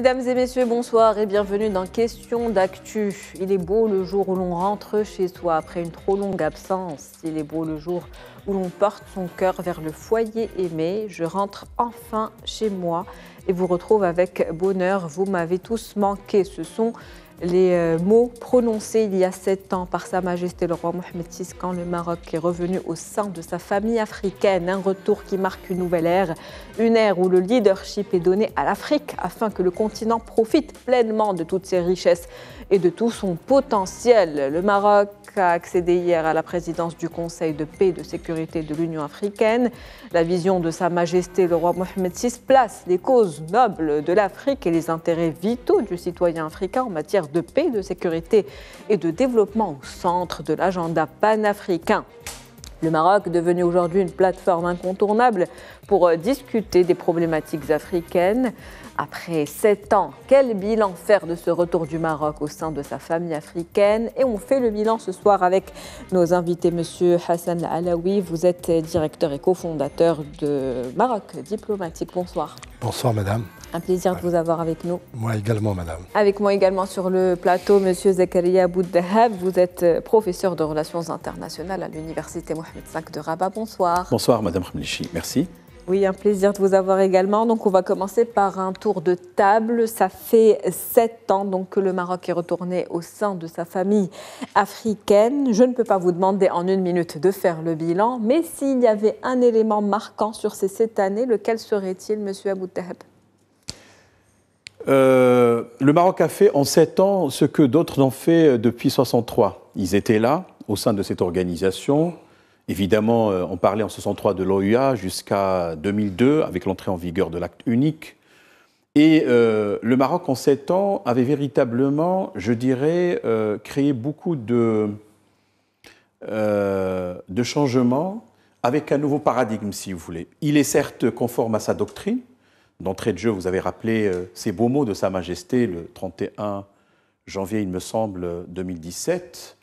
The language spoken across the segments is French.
Mesdames et messieurs, bonsoir et bienvenue dans Question d'actu. Il est beau le jour où l'on rentre chez soi après une trop longue absence. Il est beau le jour où l'on porte son cœur vers le foyer aimé. Je rentre enfin chez moi et vous retrouve avec bonheur. Vous m'avez tous manqué. Ce sont les euh, mots prononcés il y a sept ans par Sa Majesté le roi Mohamed VI quand le Maroc est revenu au sein de sa famille africaine. Un retour qui marque une nouvelle ère, une ère où le leadership est donné à l'Afrique afin que le continent profite pleinement de toutes ses richesses et de tout son potentiel. Le Maroc a accédé hier à la présidence du Conseil de paix et de sécurité de l'Union africaine. La vision de Sa Majesté le roi Mohamed VI place les causes nobles de l'Afrique et les intérêts vitaux du citoyen africain en matière de paix, de sécurité et de développement au centre de l'agenda panafricain. Le Maroc, est devenu aujourd'hui une plateforme incontournable pour discuter des problématiques africaines, après sept ans, quel bilan faire de ce retour du Maroc au sein de sa famille africaine Et on fait le bilan ce soir avec nos invités, Monsieur Hassan Alaoui. Vous êtes directeur et cofondateur de Maroc Diplomatique. Bonsoir. Bonsoir, madame. Un plaisir de vous avoir avec nous. Moi également, madame. Avec moi également sur le plateau, monsieur Zakaria Boudahab. Vous êtes professeur de relations internationales à l'Université Mohamed V de Rabat. Bonsoir. Bonsoir, madame Khmelichi. Merci. Oui, un plaisir de vous avoir également. Donc, on va commencer par un tour de table. Ça fait sept ans donc, que le Maroc est retourné au sein de sa famille africaine. Je ne peux pas vous demander en une minute de faire le bilan, mais s'il y avait un élément marquant sur ces sept années, lequel serait-il, Monsieur Abou Tahab euh, le Maroc a fait en sept ans ce que d'autres ont fait depuis 63. Ils étaient là, au sein de cette organisation, Évidemment, euh, on parlait en 63 de l'OUA jusqu'à 2002 avec l'entrée en vigueur de l'acte unique. Et euh, le Maroc, en sept ans, avait véritablement, je dirais, euh, créé beaucoup de, de changements avec un nouveau paradigme, si vous voulez. Il est certes conforme à sa doctrine. D'entrée de jeu, vous avez rappelé ces beaux mots de Sa Majesté le 31 janvier, il me semble, 2017.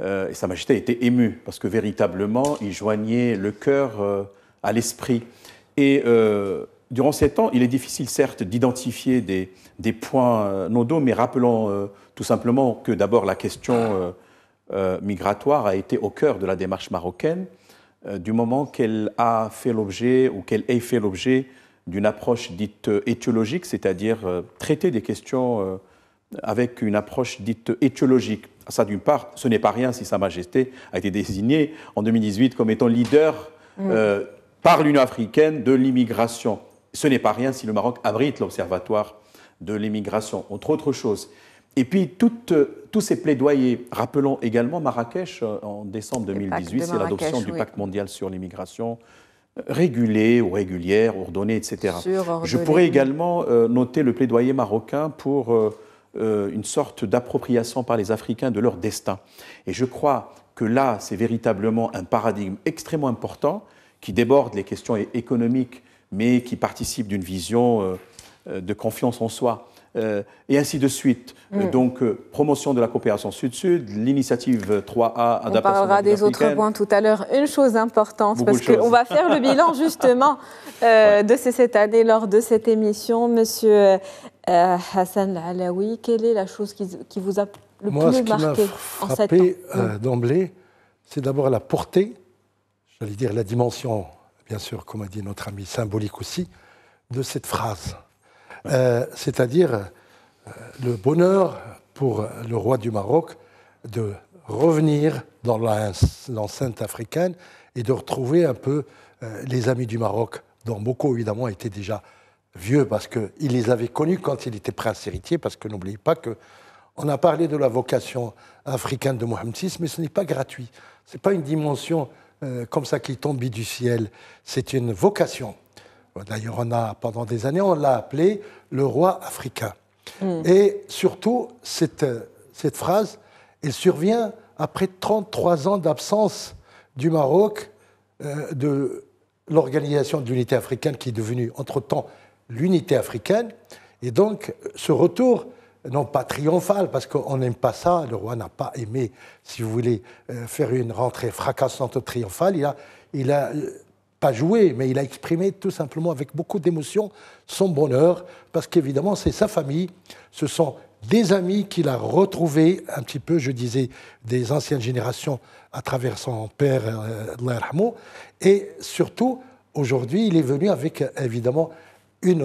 Euh, et Sa Majesté était émue parce que véritablement, il joignait le cœur euh, à l'esprit. Et euh, durant ces temps, il est difficile certes d'identifier des, points nodaux, mais rappelons tout simplement que d'abord la question migratoire a été au cœur de la démarche marocaine du moment qu'elle a fait l'objet ou qu'elle ait fait l'objet d'une approche dite étiologique, c'est-à-dire traiter des questions avec une approche dite étiologique ça d'une part, ce n'est pas rien si Sa Majesté a été désignée en 2018 comme étant leader mm. euh, par l'Union africaine de l'immigration. Ce n'est pas rien si le Maroc abrite l'Observatoire de l'immigration, entre autres choses. Et puis, euh, tous ces plaidoyers, rappelons également Marrakech euh, en décembre 2018, c'est l'adoption du pacte mondial sur l'immigration régulée ou régulière, ordonnée, etc. Je pourrais également noter le plaidoyer marocain pour euh, une sorte d'appropriation par les Africains de leur destin. Et je crois que là, c'est véritablement un paradigme extrêmement important qui déborde les questions économiques, mais qui participe d'une vision euh, euh, de confiance en soi euh, et ainsi de suite. Mm. Euh, donc, euh, promotion de la coopération Sud-Sud, l'initiative 3A On parlera des autres points tout à l'heure. Une chose importante, parce qu'on va faire le bilan justement de cette année lors de cette émission. Monsieur Hassan Alaoui, quelle est la chose qui, vous a le plus marqué en cette euh, mm. d'emblée, c'est d'abord la portée, j'allais dire la dimension, bien sûr, comme a dit notre ami, symbolique aussi, de cette phrase. Euh, c'est-à-dire euh, le bonheur pour le roi du Maroc de revenir dans l'enceinte africaine et de retrouver un peu euh, les amis du Maroc, dont beaucoup évidemment étaient déjà vieux parce qu'il les avait connus quand il était prince héritier, parce que n'oubliez pas que on a parlé de la vocation africaine de Mohamed VI, mais ce n'est pas gratuit. Ce n'est pas une dimension comme ça qui tombe du ciel. C'est une vocation euh, d'ailleurs, on a, pendant des années, on l'a appelé le roi africain. Hmm. Et surtout, cette, phrase, elle survient après 33 ans d'absence du Maroc euh, de l'organisation de l'unité africaine qui est devenue entre-temps l'unité africaine. Et donc, ce retour, non pas triomphal, parce qu'on n'aime pas ça, le roi n'a pas aimé, si vous voulez, euh, faire une rentrée fracassante triomphale, il a joué, mais il a exprimé tout simplement avec beaucoup d'émotion son bonheur, parce qu'évidemment, c'est sa famille, ce sont des amis qu'il a retrouvés, un petit peu, je disais, des anciennes générations à travers son père, euh, et surtout, aujourd'hui, il est venu avec, évidemment, une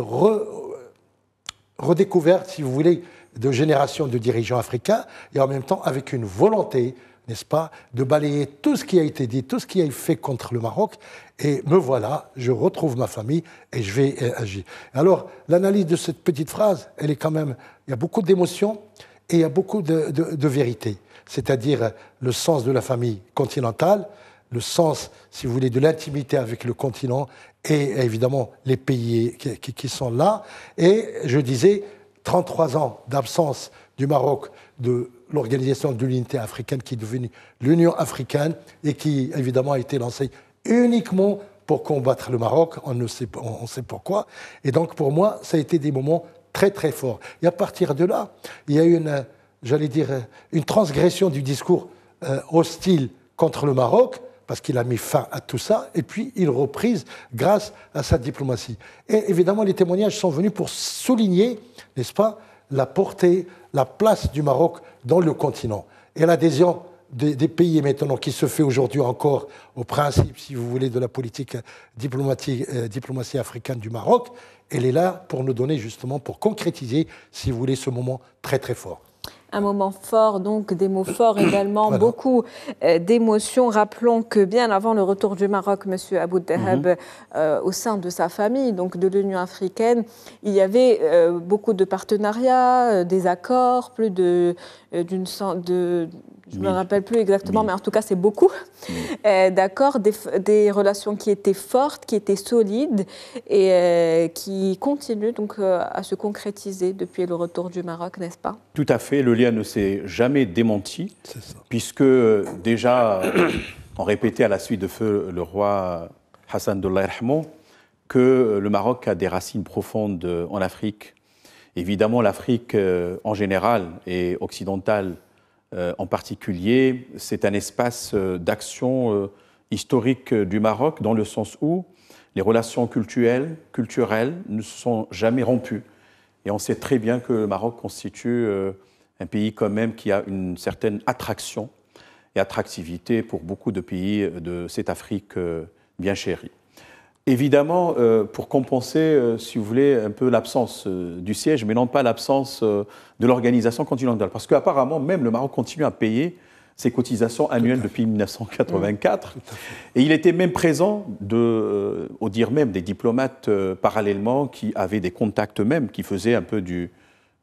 redécouverte, si vous voulez, de générations de dirigeants africains, et en même temps avec une volonté n'est-ce pas, de balayer tout ce qui a été dit, tout ce qui a été fait contre le Maroc, et me voilà, je retrouve ma famille et je vais agir. Alors, l'analyse de cette petite phrase, elle est quand même, il y a beaucoup d'émotions et il y a beaucoup de, vérité, c'est-à-dire le sens de la famille continentale, le sens, si vous voulez, de l'intimité avec le continent et évidemment les pays qui sont là. Et je disais, 33 ans d'absence du Maroc de l'organisation de l'unité africaine qui est devenue l'Union africaine et qui évidemment a été lancée uniquement pour combattre le Maroc, on ne sait, on sait pourquoi. Et donc pour moi, ça a été des moments très très forts. Et à partir de là, il y a eu une, j'allais dire, une transgression du discours euh, hostile contre le Maroc, parce qu'il a mis fin à tout ça, et puis il reprise grâce à sa diplomatie. Et évidemment, les témoignages sont venus pour souligner, n'est-ce pas, la portée, la place du Maroc dans le continent et l'adhésion des, pays maintenant qui se fait aujourd'hui encore au principe, si vous voulez, de la politique diplomatique, euh, diplomatie africaine du Maroc, elle est là pour nous donner justement, pour concrétiser, si vous voulez, ce moment très très fort un moment fort, donc des mots euh, forts également, beaucoup euh, d'émotions. Rappelons que bien avant le retour du Maroc, M. Abou mhm. Dahab, euh, au sein de sa famille, donc de l'Union africaine, il y avait beaucoup de partenariats, des accords, plus de, d'une de, je ne me rappelle plus exactement, mais en tout cas c'est beaucoup, euh, d'accord, des, relations qui étaient fortes, qui étaient solides et euh, qui continuent donc euh, à se concrétiser depuis le retour du Maroc, n'est-ce pas Tout à fait, le lien ne s'est jamais démenti, puisque déjà on répétait à la suite de feu le roi Hassan de que le Maroc a des racines profondes en Afrique. Évidemment, l'Afrique en général et occidentale euh, en particulier, c'est un espace euh, d'action euh, historique du Maroc dans le sens où les relations culturelles, culturelles ne se sont jamais rompues. Et on sait très bien que le Maroc constitue un pays quand même qui a une certaine attraction et attractivité pour beaucoup de pays de cette Afrique bien chérie. Évidemment, euh, pour compenser, euh, si vous voulez, un peu l'absence euh, du siège, mais non pas l'absence de l'organisation continentale. Parce qu'apparemment, même le Maroc continue à payer ses cotisations annuelles depuis 1984. Mmh. Et il était même présent, au dire même des diplomates parallèlement, qui avaient des contacts même, qui faisaient un peu du,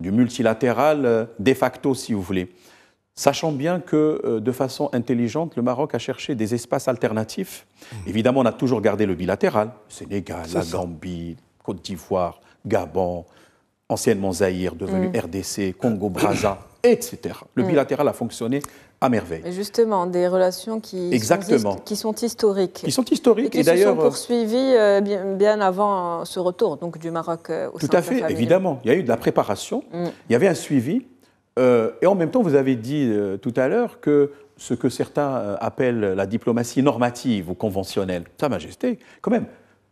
du multilatéral de facto, si vous voulez sachant bien que euh, de façon intelligente, le Maroc a cherché des espaces alternatifs. Mmh. Évidemment, on a toujours gardé le bilatéral, Sénégal, la Gambie, Côte d'Ivoire, Gabon, anciennement Zaïre, devenu mmh. RDC, Congo-Braza, etc. Le mmh. bilatéral a fonctionné à merveille. Et justement, des relations qui, Sont, qui sont historiques. Qui sont historiques et qui se sont euh, poursuivies euh, bien, avant ce retour donc, du Maroc au Tout à fait, évidemment. Il y a eu de la préparation, il y avait un suivi, euh, et en même temps, vous avez dit euh, tout à l'heure que ce que certains euh, appellent la diplomatie normative ou conventionnelle, Sa Majesté, quand même,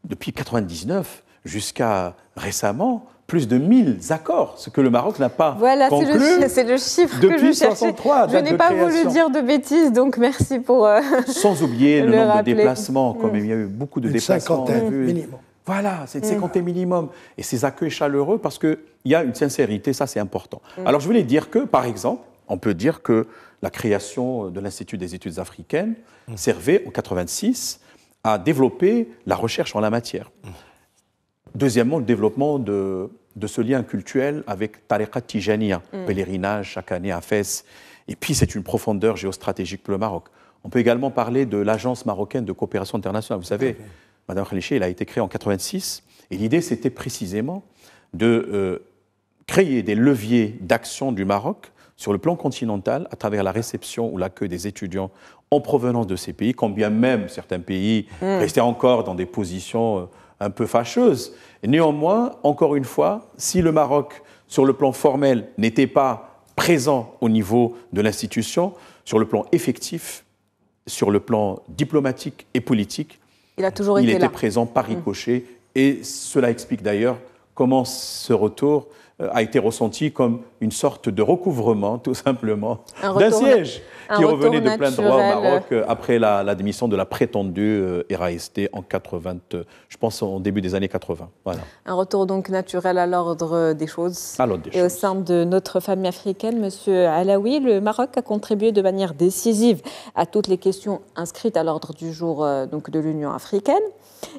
depuis 1999 jusqu'à récemment, plus de 1000 accords, ce que le Maroc n'a pas conclu. Voilà, c'est le, chiffre que je je n'ai pas voulu dire de bêtises, donc merci pour. Sans oublier le, nombre de déplacements, comme même, mm. il y a eu beaucoup de Une déplacements. Cinquantaine minimum. Voilà, c'est de quand mm. minimum. Et ces accueils chaleureux parce qu'il y a une sincérité, ça c'est important. Mm. Alors je voulais dire que, par exemple, on peut dire que la création de l'Institut des études africaines mm. servait en 86 à développer la recherche en la matière. Deuxièmement, le développement de, ce lien culturel avec Tariqa Tijaniya, pèlerinage chaque année à Fès. Et puis c'est une profondeur géostratégique pour le Maroc. On peut également parler de l'Agence marocaine de coopération internationale. Vous savez, Madame Khaliché, il a été créé en 86, et l'idée, c'était précisément de euh, créer des leviers d'action du Maroc sur le plan continental à travers la réception ou l'accueil des étudiants en provenance de ces pays, quand bien même certains pays hmm. restaient encore dans des positions euh, un peu fâcheuses. néanmoins, encore une fois, si le Maroc, sur le plan formel, n'était pas présent au niveau de l'institution, sur le plan effectif, sur le plan diplomatique et politique, il toujours Il était présent par mm. ricochet et cela explique d'ailleurs comment ce retour euh, a été ressenti comme une sorte de recouvrement, tout simplement, d'un siège qui revenait de plein droit au Maroc euh. après la, démission de la prétendue euh, RAST en 80, je pense au début des années 80. Voilà. Un retour donc naturel à l'ordre des choses. Et au sein de notre famille africaine, Monsieur Alaoui, le Maroc a contribué de manière décisive à toutes les questions inscrites à l'ordre du jour euh, donc de l'Union africaine.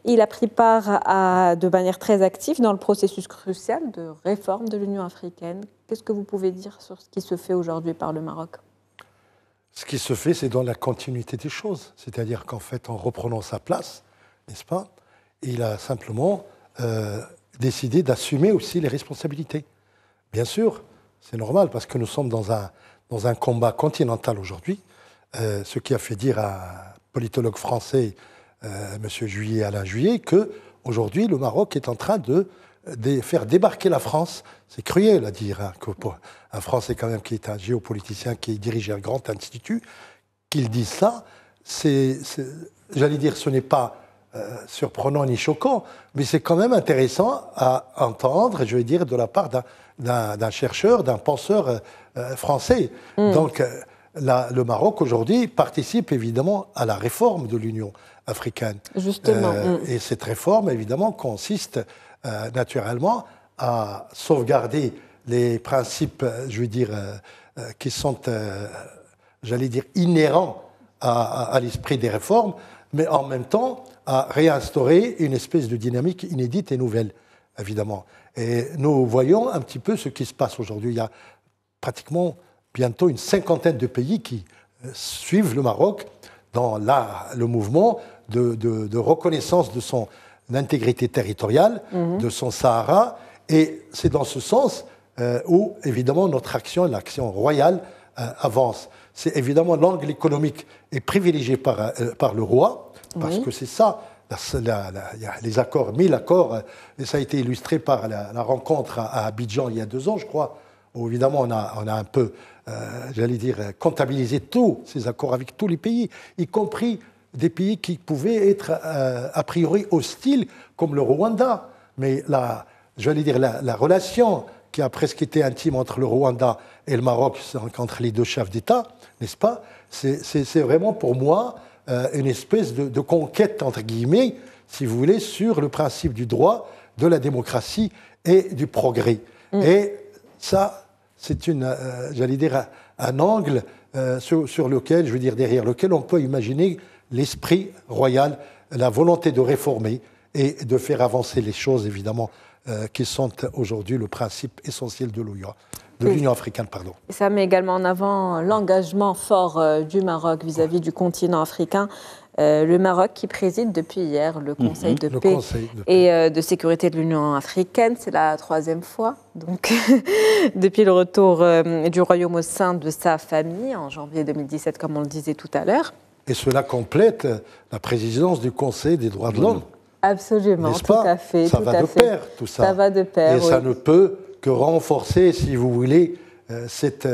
Il a pris part à, de manière très active dans le processus crucial de réforme de l'Union africaine Qu'est-ce que vous pouvez dire sur ce qui se fait aujourd'hui par le Maroc Ce qui se fait, c'est dans la continuité des choses. C'est-à-dire qu'en fait, en reprenant sa place, n'est-ce pas, il a simplement euh, décidé d'assumer aussi les responsabilités. Bien sûr, c'est normal parce que nous sommes dans un, dans un combat continental aujourd'hui, euh, ce qui a fait dire à un politologue français, euh, M. Juillet, Alain Juillet, que aujourd'hui le Maroc est en train de de faire débarquer la France, c'est cruel à dire, hein, un Français quand même qui est un géopoliticien, qui dirige un grand institut, qu'il dise ça, c'est, j'allais dire, ce n'est pas euh, surprenant ni choquant, mais c'est quand même intéressant à entendre, je vais dire, de la part d'un, chercheur, d'un penseur euh, euh, français. Mmh. Donc, le Maroc aujourd'hui participe évidemment à la réforme de l'Union africaine. Justement. Euh, mm. Et cette réforme, évidemment, consiste euh, naturellement à sauvegarder les principes, euh, je veux dire, qui sont, j'allais dire, inhérents à l'esprit des réformes, mais en même temps à réinstaurer une espèce de dynamique inédite et nouvelle, évidemment. Et nous voyons un petit peu ce qui se passe aujourd'hui. Il y a pratiquement bientôt une cinquantaine de pays qui euh, suivent le Maroc dans le mouvement de, reconnaissance de son intégrité territoriale, mhm. de son Sahara. Et c'est dans ce sens euh, où, évidemment, notre action, l'action royale, euh, avance. C'est évidemment l'angle économique est privilégié par, par le roi, parce que c'est ça la, a les accords, mille accords, et ça a été illustré par la, rencontre à, Abidjan il y a deux ans, je crois, où évidemment on a, on a un peu euh, j'allais dire, euh, comptabiliser tous ces accords avec tous les pays, y compris des pays qui pouvaient être euh, a priori hostiles, comme le Rwanda. Mais la, j'allais dire, la, relation qui a presque été intime entre le Rwanda et le Maroc, entre les deux chefs d'État, n'est-ce pas c'est, vraiment pour moi une espèce de, conquête, entre guillemets, si vous voulez, sur le principe du droit, de la démocratie et du progrès. Mm. Et ça, c'est une, euh, un angle euh, sur, lequel, je veux dire, derrière lequel on peut imaginer l'esprit royal, la volonté de réformer et de faire avancer les choses, évidemment, euh, qui sont aujourd'hui le principe essentiel de de l'Union africaine, pardon. Ça met également en avant l'engagement fort du Maroc vis-à-vis du continent africain. Euh, le Maroc qui préside depuis hier le mhm. Conseil, de, paix et euh, de sécurité de l'Union africaine. C'est la troisième fois, donc, depuis le retour euh, du royaume au sein de sa famille en janvier 2017, comme on le disait tout à l'heure. Et cela complète la présidence du Conseil des droits de l'homme. Absolument, tout à fait. Ça va de pair, tout ça. va de pair. Et ça ne peut que renforcer, si vous voulez, cette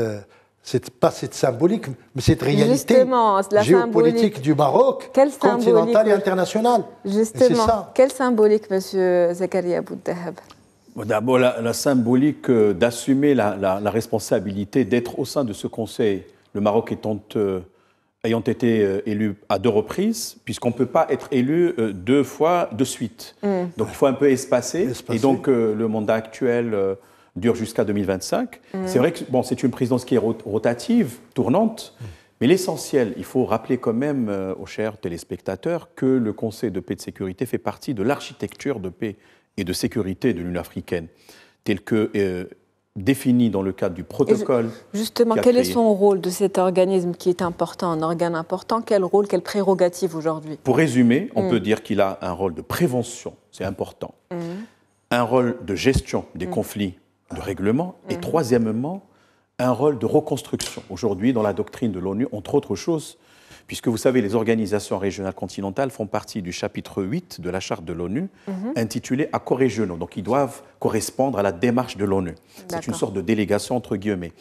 c'est pas cette symbolique, mais cette réalité la géopolitique du Maroc, continentale et internationale. Justement, ça. quelle symbolique, Monsieur Zakaria Boudahab D'abord, la, symbolique euh, d'assumer la, responsabilité d'être au sein de ce Conseil, le Maroc euh, ayant été euh, élu à deux reprises, puisqu'on ne peut pas être élu deux fois de suite. Mm. Donc il faut un peu espacer. Et donc le mandat actuel dure jusqu'à 2025. Mm. C'est vrai que bon, c'est une présidence qui est rotative, tournante, mais l'essentiel, il faut rappeler quand même euh, aux chers téléspectateurs que le Conseil de paix et de sécurité fait partie de l'architecture de paix et de sécurité de l'Union africaine, telle que euh, définie dans le cadre du protocole. justement, quel est son rôle de cet organisme qui est important, un organe important Quel rôle, quelle prérogative aujourd'hui Pour résumer, on mm. peut dire qu'il a un rôle de prévention, c'est important. Mm. Un rôle de gestion des conflits de règlement, et mm. troisièmement, un rôle de reconstruction. Aujourd'hui, dans la doctrine de l'ONU, entre autres choses, puisque vous savez, les organisations régionales continentales font partie du chapitre 8 de la charte de l'ONU, mhm. intitulé « à Accords régionaux. Donc, ils doivent correspondre à la démarche de l'ONU. C'est une sorte de délégation, entre guillemets.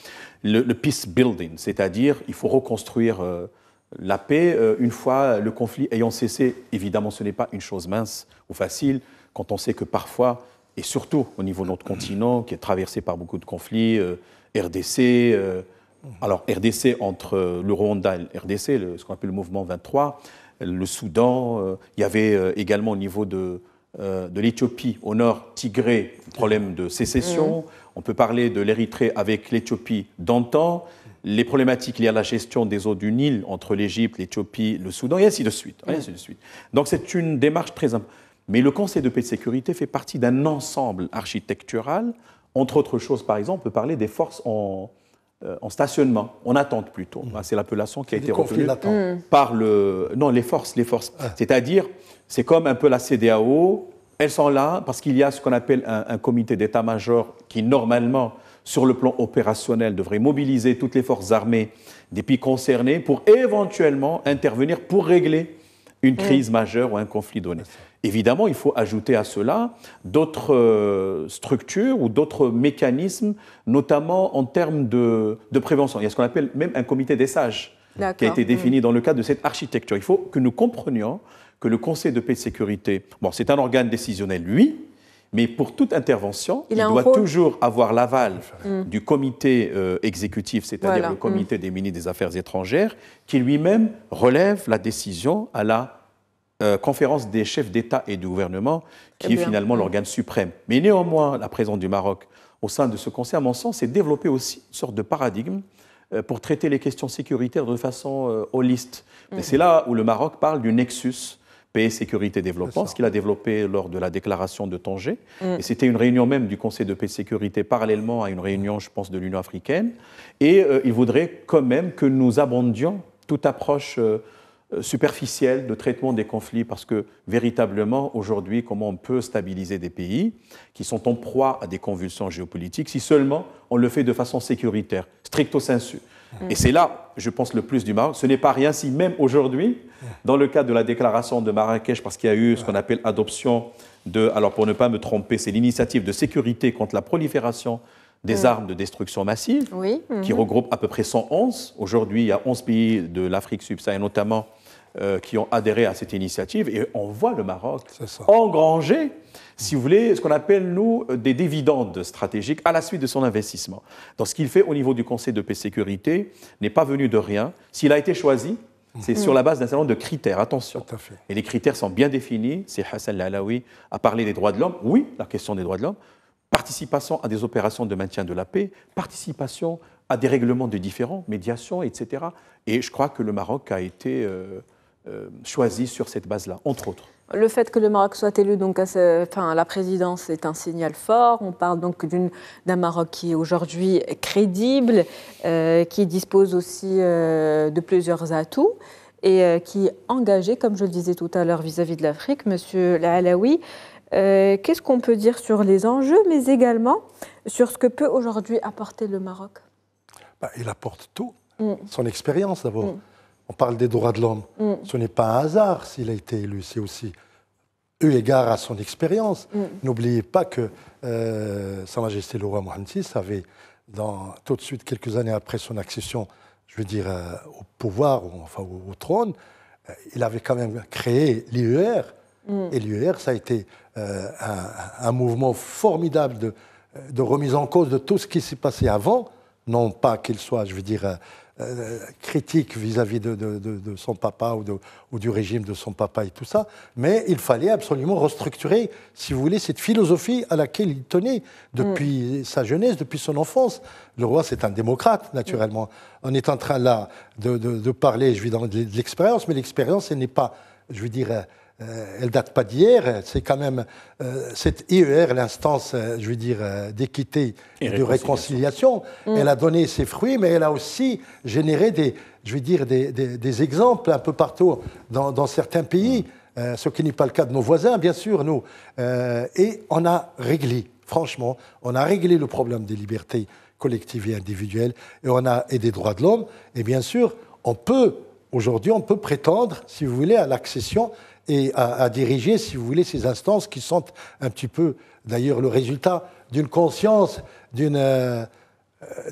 Le, peace building, c'est-à-dire, il faut reconstruire. Euh, la paix, euh, une fois le conflit ayant cessé, évidemment, ce n'est pas une chose mince ou facile, quand on sait que parfois et surtout au niveau de notre continent, qui est traversé par beaucoup de conflits, euh, RDC, euh, alors RDC entre euh, le Rwanda et le RDC, ce qu'on appelle le mouvement 23, le Soudan, il y avait également au niveau de, de l'Éthiopie, au nord, Tigré, problème de sécession, mmh. on peut parler de l'Érythrée avec l'Éthiopie d'antan, les problématiques liées à la gestion des eaux du Nil entre l'Égypte, l'Éthiopie, le Soudan, et ainsi de suite. Ainsi de suite. Donc c'est une démarche très importante. Mais le Conseil de paix et de sécurité fait partie d'un ensemble architectural. Entre autres choses, par exemple, on peut parler des forces en, euh, stationnement, en attente plutôt. Mm. Ah, c'est l'appellation qui a été retenue mm. par le. Non, les forces, les forces. Ah. C'est-à-dire, c'est comme un peu la CDAO. Elles sont là parce qu'il y a ce qu'on appelle un, comité d'état-major qui, normalement, sur le plan opérationnel, devrait mobiliser toutes les forces armées des pays concernés pour éventuellement intervenir pour régler une mm. crise majeure ou un conflit donné. Évidemment, il faut ajouter à cela d'autres euh, structures ou d'autres mécanismes, notamment en termes de, prévention. Il y a ce qu'on appelle même un comité des sages qui a été défini mm. dans le cadre de cette architecture. Il faut que nous comprenions que le Conseil de paix et de sécurité, bon, c'est un organe décisionnel, lui, mais pour toute intervention, il, doit toujours avoir l'aval mm. du comité euh, exécutif, c'est-à-dire le comité mm. des ministres des Affaires étrangères, qui lui-même relève la décision à la euh, conférence des chefs d'État et de gouvernement, qui est eh finalement l'organe suprême. Mais néanmoins, la présence du Maroc au sein de ce Conseil, à mon sens, est développée aussi une sorte de paradigme euh, pour traiter les questions sécuritaires de façon euh, holiste. Mhm. C'est là où le Maroc parle du nexus paix, sécurité, développement, ce qu'il a développé lors de la déclaration de Tanger. Mhm. Et c'était une réunion même du Conseil de paix et sécurité, parallèlement à une réunion, je pense, de l'Union africaine. Et il voudrait quand même que nous abondions toute approche. Euh, superficielle de traitement des conflits, parce que véritablement, aujourd'hui, comment on peut stabiliser des pays qui sont en proie à des convulsions géopolitiques si seulement on le fait de façon sécuritaire, stricto sensu. Mm. Et c'est là, je pense, le plus du mal Ce n'est pas rien si même aujourd'hui, mm. dans le cadre de la déclaration de Marrakech, parce qu'il y a eu ce qu'on appelle adoption de, alors pour ne pas me tromper, c'est l'initiative de sécurité contre la prolifération des mm. armes de destruction massive, qui mm-hmm. regroupe à peu près 111. Aujourd'hui, il y a 11 pays de l'Afrique subsaharienne, notamment euh, qui ont adhéré à cette initiative et on voit le Maroc engranger, si vous voulez, ce qu'on appelle, nous, des dividendes stratégiques à la suite de son investissement. Donc ce qu'il fait au niveau du Conseil de paix sécurité n'est pas venu de rien. S'il a été choisi, c'est sur la base d'un certain nombre de critères, attention. Et les critères sont bien définis. C'est Hassan Lalawi a parlé des droits de l'homme. Oui, la question des droits de l'homme. Participation à des opérations de maintien de la paix, participation à des règlements de différents, médiation, etc. Et je crois que le Maroc a été euh, euh, choisis sur cette base-là, entre autres. Le fait que le Maroc soit élu donc à, la présidence est un signal fort. On parle donc d'un Maroc qui est aujourd'hui crédible, euh, qui dispose aussi euh, de plusieurs atouts et qui est engagé, comme je le disais tout à l'heure, vis-à-vis de l'Afrique. Monsieur Lahalaoui, qu'est-ce qu'on peut dire sur les enjeux, mais également sur ce que peut aujourd'hui apporter le Maroc bah, Il apporte tout. Mm. Son expérience d'abord. Mm on parle des droits de l'homme. Mm. Ce n'est pas un hasard s'il a été élu, c'est aussi eu égard à son expérience. Mm. N'oubliez pas que euh, Sa Majesté le roi Mohamed VI avait, tout de suite quelques années après son accession, je veux dire, euh, au pouvoir, ou, enfin au, trône, euh, il avait quand même créé l'IER. Mm. Et l'IER, ça a été un, mouvement formidable de, de, remise en cause de tout ce qui s'est passé avant, non pas qu'il soit, je veux dire, euh, critique vis-à-vis de, son papa ou, du régime de son papa et tout ça, mais il fallait absolument restructurer, si vous voulez, cette philosophie à laquelle il tenait depuis mm. sa jeunesse, depuis son enfance. Le roi, c'est un démocrate, naturellement. Mm. On est en train là de, parler, je de l'expérience, mais l'expérience, elle n'est pas, je veux dire, euh, elle date pas d'hier. Euh, c'est quand même euh, cette IER, l'instance, je veux dire, d'équité et, de réconciliation. Elle a mm. donné ses fruits, mais elle a aussi généré des, je veux dire, des, exemples un peu partout dans, certains pays, ce qui n'est pas le cas de nos voisins, bien sûr, nous. et on a réglé, franchement, on a réglé le problème des libertés collectives et individuelles, et on a et des droits de l'homme. Et bien sûr, on peut Aujourd'hui, on peut prétendre, si vous voulez, à l'accession et à, diriger, si vous voulez, ces instances qui sont un petit peu, d'ailleurs, le résultat d'une conscience, euh,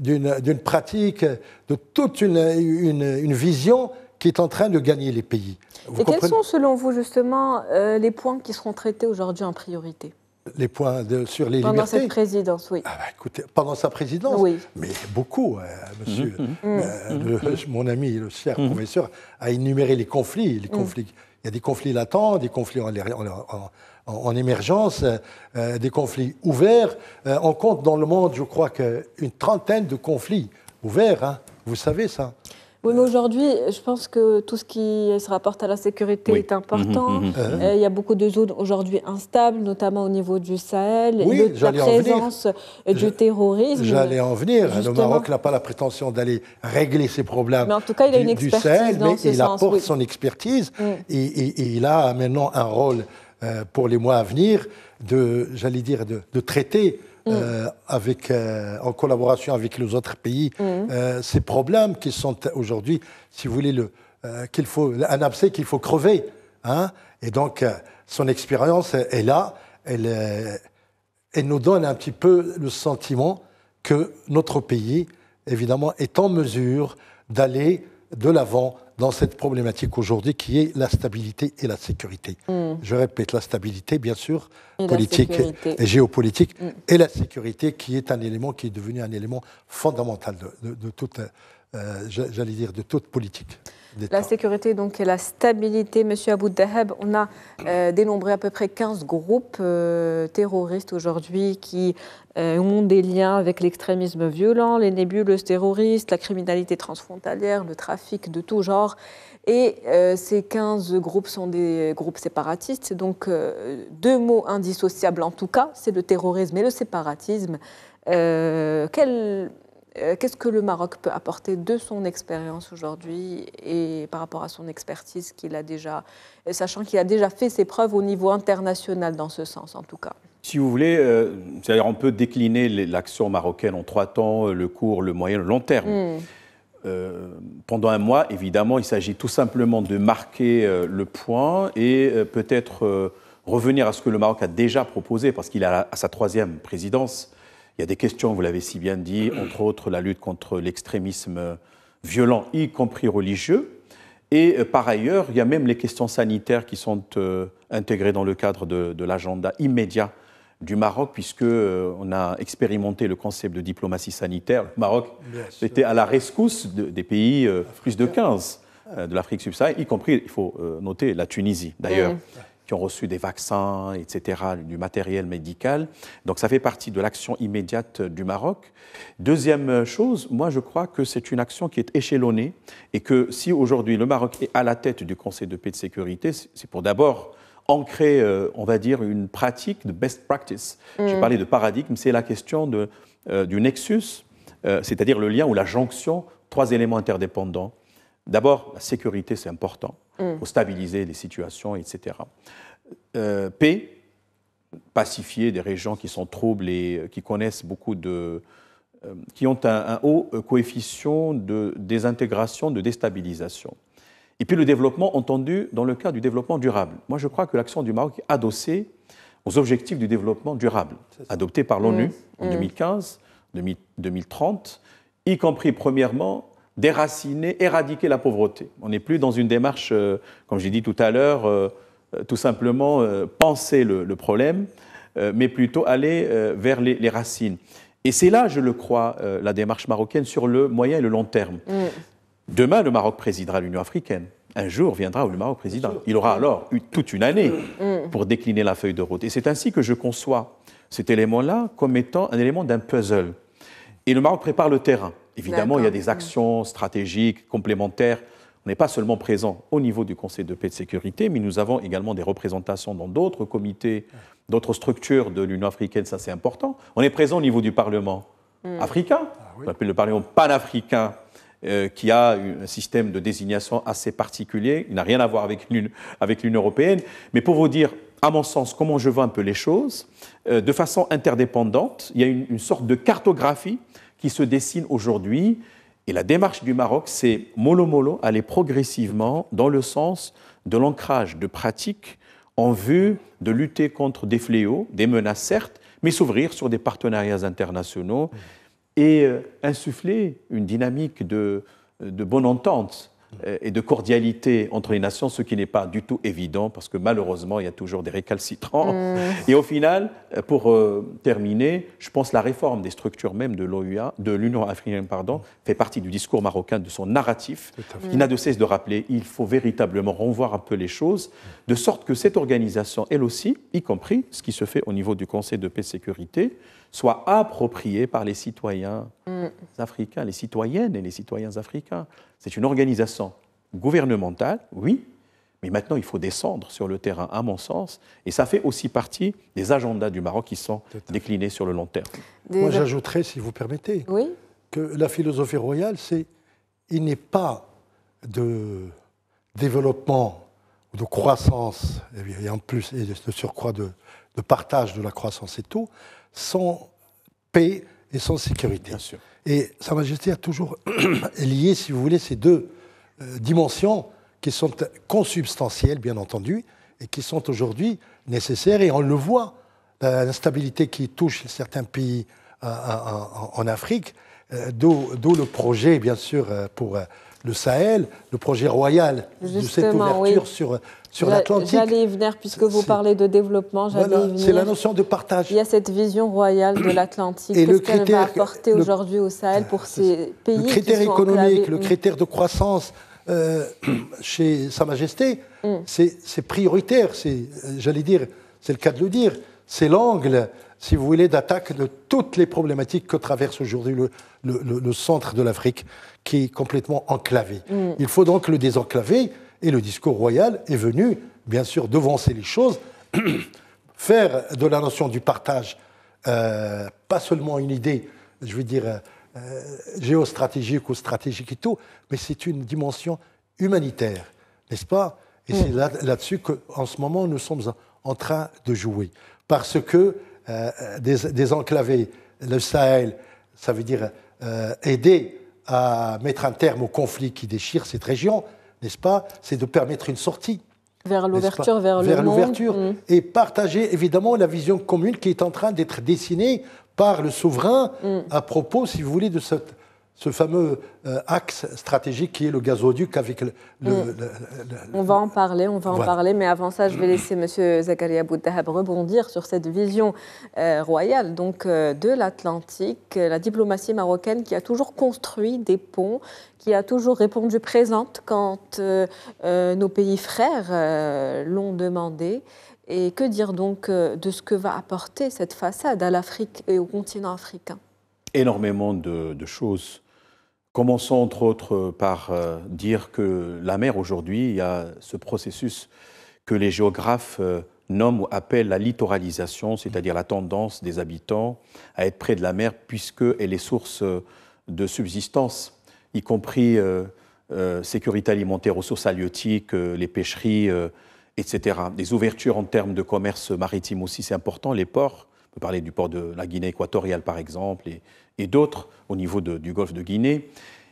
d'une d'une pratique, de toute une, une, une, vision qui est en train de gagner les pays. et quels sont, selon vous, justement, euh, les points qui seront traités aujourd'hui en priorité les points sur les pendant libertés. Pendant sa présidence, oui. Ah, bah, pendant sa présidence, oui. mais beaucoup, euh, monsieur. Mm, mm, mm. Euh, mon ami, le cher professeur, a énuméré les conflits. Les conflits. Il y a des conflits latents, des conflits en, émergence, euh, des conflits ouverts. on compte dans le monde, je crois, une trentaine de conflits ouverts. Hein. Vous savez ça oui, mais aujourd'hui, je pense que tout ce qui se rapporte à la sécurité est important. Mhm, mhm, mhm. il y a beaucoup de zones aujourd'hui instables, notamment au niveau du Sahel, oui, de la présence du terrorisme. J'allais en venir. Le Maroc n'a pas la prétention d'aller régler ses problèmes mais en tout cas, il a une expertise Sahel, mais il apporte son expertise et, mm. il a maintenant un rôle euh, pour les mois à venir de, j'allais dire, de, de traiter Mm. Euh, avec, euh, en collaboration avec les autres pays, mm. euh, ces problèmes qui sont aujourd'hui, si vous voulez, le, qu'il faut, un abcès qu'il faut crever. Hein et donc, son expérience est là, elle, elle, nous donne un petit peu le sentiment que notre pays, évidemment, est en mesure d'aller de l'avant dans cette problématique aujourd'hui qui est la stabilité et la sécurité. Mm. Je répète, la stabilité, bien sûr, politique et, géopolitique, mm. et la sécurité qui est un élément qui est devenu un élément fondamental de, de, toute, euh, j'allais dire, de toute politique. La sécurité donc, et la stabilité. Monsieur Abou Daheb, on a euh, dénombré à peu près 15 groupes euh, terroristes aujourd'hui qui ont des liens avec l'extrémisme violent, les nébuleuses terroristes, la criminalité transfrontalière, le trafic de tout genre. Et euh, ces 15 groupes sont des groupes séparatistes. Donc, euh, deux mots indissociables en tout cas, c'est le terrorisme et le séparatisme. Euh, qu'est-ce que le Maroc peut apporter de son expérience aujourd'hui et par rapport à son expertise qu'il a déjà, sachant qu'il a déjà fait ses preuves au niveau international dans ce sens en tout cas si vous voulez, à dire on peut décliner l'action marocaine en trois temps, le court, le moyen, le long terme. Hmm. Euh, pendant un mois, évidemment, il s'agit tout simplement de marquer euh, le point et euh, peut-être revenir à ce que le Maroc a déjà proposé, parce qu'il a à sa troisième présidence. Il y a des questions, vous l'avez si bien dit, entre autres la lutte contre l'extrémisme violent, y compris religieux. Et par ailleurs, il y a même les questions sanitaires qui sont intégrées dans le cadre de l'agenda immédiat du Maroc, puisqu'on euh, a expérimenté le concept de diplomatie sanitaire. Le Maroc était à la rescousse des pays euh, plus de 15 euh, de l'Afrique subsaharienne, y compris, il faut noter, la Tunisie d'ailleurs. qui ont reçu des vaccins, etc., du matériel médical. Donc ça fait partie de l'action immédiate du Maroc. Deuxième chose, moi je crois que c'est une action qui est échelonnée et que si aujourd'hui le Maroc est à la tête du Conseil de paix et de sécurité, c'est pour d'abord ancrer, euh, on va dire, une pratique de best practice. J'ai mm. parlé de paradigme, c'est la question euh, du nexus, euh, c'est-à-dire le lien ou la jonction, trois éléments interdépendants. D'abord, la sécurité, c'est important. pour mm. stabiliser les situations, etc. Euh, paix, pacifier des régions qui sont troubles et qui connaissent beaucoup de. qui ont un haut coefficient de désintégration, de déstabilisation. Et puis le développement entendu dans le cadre du développement durable. Moi, je crois que l'action du Maroc est adossée aux objectifs du développement durable adoptés par l'ONU en 2015, mm. 2030, y compris premièrement déraciner, éradiquer la pauvreté. On n'est plus dans une démarche, euh, comme j'ai dit tout à l'heure, euh, euh, tout simplement penser le, problème, mais plutôt aller vers les, racines. Et c'est là, je le crois, la démarche marocaine sur le moyen et le long terme. Mm. Demain, le Maroc présidera l'Union africaine. Un jour viendra où le Maroc présidera. Il aura alors eu toute une année mm. Mm. pour décliner la feuille de route. Et c'est ainsi que je conçois cet élément-là comme étant un élément d'un puzzle. Et le Maroc prépare le terrain. Évidemment, il y a des actions stratégiques complémentaires. On n'est pas seulement présent au niveau du Conseil de paix et de sécurité, mais nous avons également des représentations dans d'autres comités, d'autres structures de l'Union africaine, ça c'est important. On est présent au niveau du Parlement mm. africain, ah on appelle le Parlement panafricain euh, qui a un système de désignation assez particulier. Il n'a rien à voir avec l'Union européenne. Mais pour vous dire, à mon sens, comment je vois un peu les choses, euh, de façon interdépendante, il y a une, sorte de cartographie qui se dessine aujourd'hui. Et la démarche du Maroc, c'est mollo-mollo, aller progressivement dans le sens de l'ancrage de pratiques en vue de lutter contre des fléaux, des menaces certes, mais s'ouvrir sur des partenariats internationaux et euh, insuffler une dynamique de, euh, bonne entente euh, et de cordialité entre les nations, ce qui n'est pas du tout évident parce que malheureusement, il y a toujours des récalcitrants. Mm. Et au final, pour terminer, je pense la réforme des structures même de de l'Union africaine, pardon, fait partie du discours marocain, de son narratif, qui n'a de cesse de rappeler il faut véritablement revoir un peu les choses, de sorte que cette organisation, elle aussi, y compris ce qui se fait au niveau du Conseil de paix et sécurité, soit approprié par les citoyens mm. africains, les citoyennes et les citoyens africains. C'est une organisation gouvernementale, oui, mais maintenant il faut descendre sur le terrain, à mon sens, et ça fait aussi partie des agendas du Maroc qui sont déclinés sur le long terme. Moi j'ajouterais, si vous permettez, que la philosophie royale, c'est il n'est pas de développement ou de croissance, et en plus et de surcroît de, de partage de la croissance et tout, sans paix et sans sécurité. Et Sa Majesté a toujours lié, si vous voulez, ces deux euh, dimensions qui sont consubstantielles, bien entendu, et qui sont aujourd'hui nécessaires. Et on le voit, l'instabilité qui touche certains pays euh, euh, en, Afrique, d'où le projet, bien sûr, pour le Sahel, le projet royal de cette ouverture sur, sur l'Atlantique. J'allais y venir, puisque vous parlez de développement, C'est la notion de partage. Il y a cette vision royale de l'Atlantique. Qu'est-ce qu'elle va apporter aujourd'hui au Sahel pour ces pays Le critère économique, le mm. critère de croissance euh, chez Sa Majesté, mm. c'est prioritaire. J'allais dire, c'est le cas de le dire, c'est l'angle si vous voulez, d'attaque de toutes les problématiques que traverse aujourd'hui le, centre de l'Afrique, qui est complètement enclavé. Mm. Il faut donc le désenclaver, et le discours royal est venu, bien sûr, devancer les choses, faire de la notion du partage euh, pas seulement une idée, je veux dire, euh, euh, géostratégique ou stratégique et tout, mais c'est une dimension humanitaire, n'est-ce pas Et mm. c'est là-dessus que qu'en ce moment, nous sommes en train de jouer. Parce que euh, désenclaver le Sahel, ça veut dire euh, aider à mettre un terme au conflit qui déchire cette région, n'est-ce pas C'est de permettre une sortie. Vers l'ouverture, vers, le l'ouverture. Mm. Et partager évidemment la vision commune qui est en train d'être dessinée par le souverain mm. à propos, si vous voulez, de cette ce fameux euh, axe stratégique qui est le gazoduc avec le. Mm. on va en parler, on va en parler, mais avant ça, je vais laisser M. Zakaria Boudahab rebondir sur cette vision euh, royale donc, euh, de l'Atlantique, la diplomatie marocaine qui a toujours construit des ponts, qui a toujours répondu présente quand nos pays frères l'ont demandé. Et que dire donc de ce que va apporter cette façade à l'Afrique et au continent africain Énormément de, de choses. Commençons entre autres par euh, dire que la mer aujourd'hui, il y a ce processus que les géographes euh, nomment ou appellent la littoralisation, c'est-à-dire la tendance des habitants à être près de la mer puisqu'elle est source euh, de subsistance, y compris sécurité alimentaire, ressources halieutiques, les pêcheries, etc. Des ouvertures en termes de commerce maritime aussi, c'est important, les ports peut parler du port de la Guinée équatoriale, par exemple, et, d'autres au niveau du golfe de Guinée.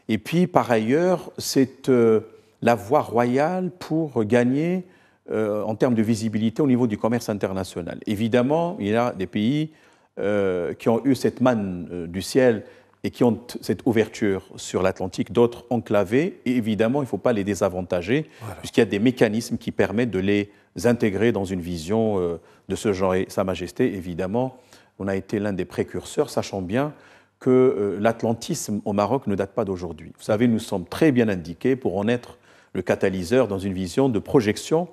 Et puis, par ailleurs, c'est euh, la voie royale pour gagner euh, en termes de visibilité au niveau du commerce international. Évidemment, il y a des pays euh, qui ont eu cette manne du ciel et qui ont cette ouverture sur l'Atlantique, d'autres enclavés. Et évidemment, il ne faut pas les désavantager, puisqu'il y a des mécanismes qui permettent de les intégrer dans une vision de ce genre. Et Sa Majesté, évidemment, on a été l'un des précurseurs, sachant bien que euh, l'atlantisme au Maroc ne date pas d'aujourd'hui. Vous savez, nous sommes très bien indiqués pour en être le catalyseur dans une vision de projection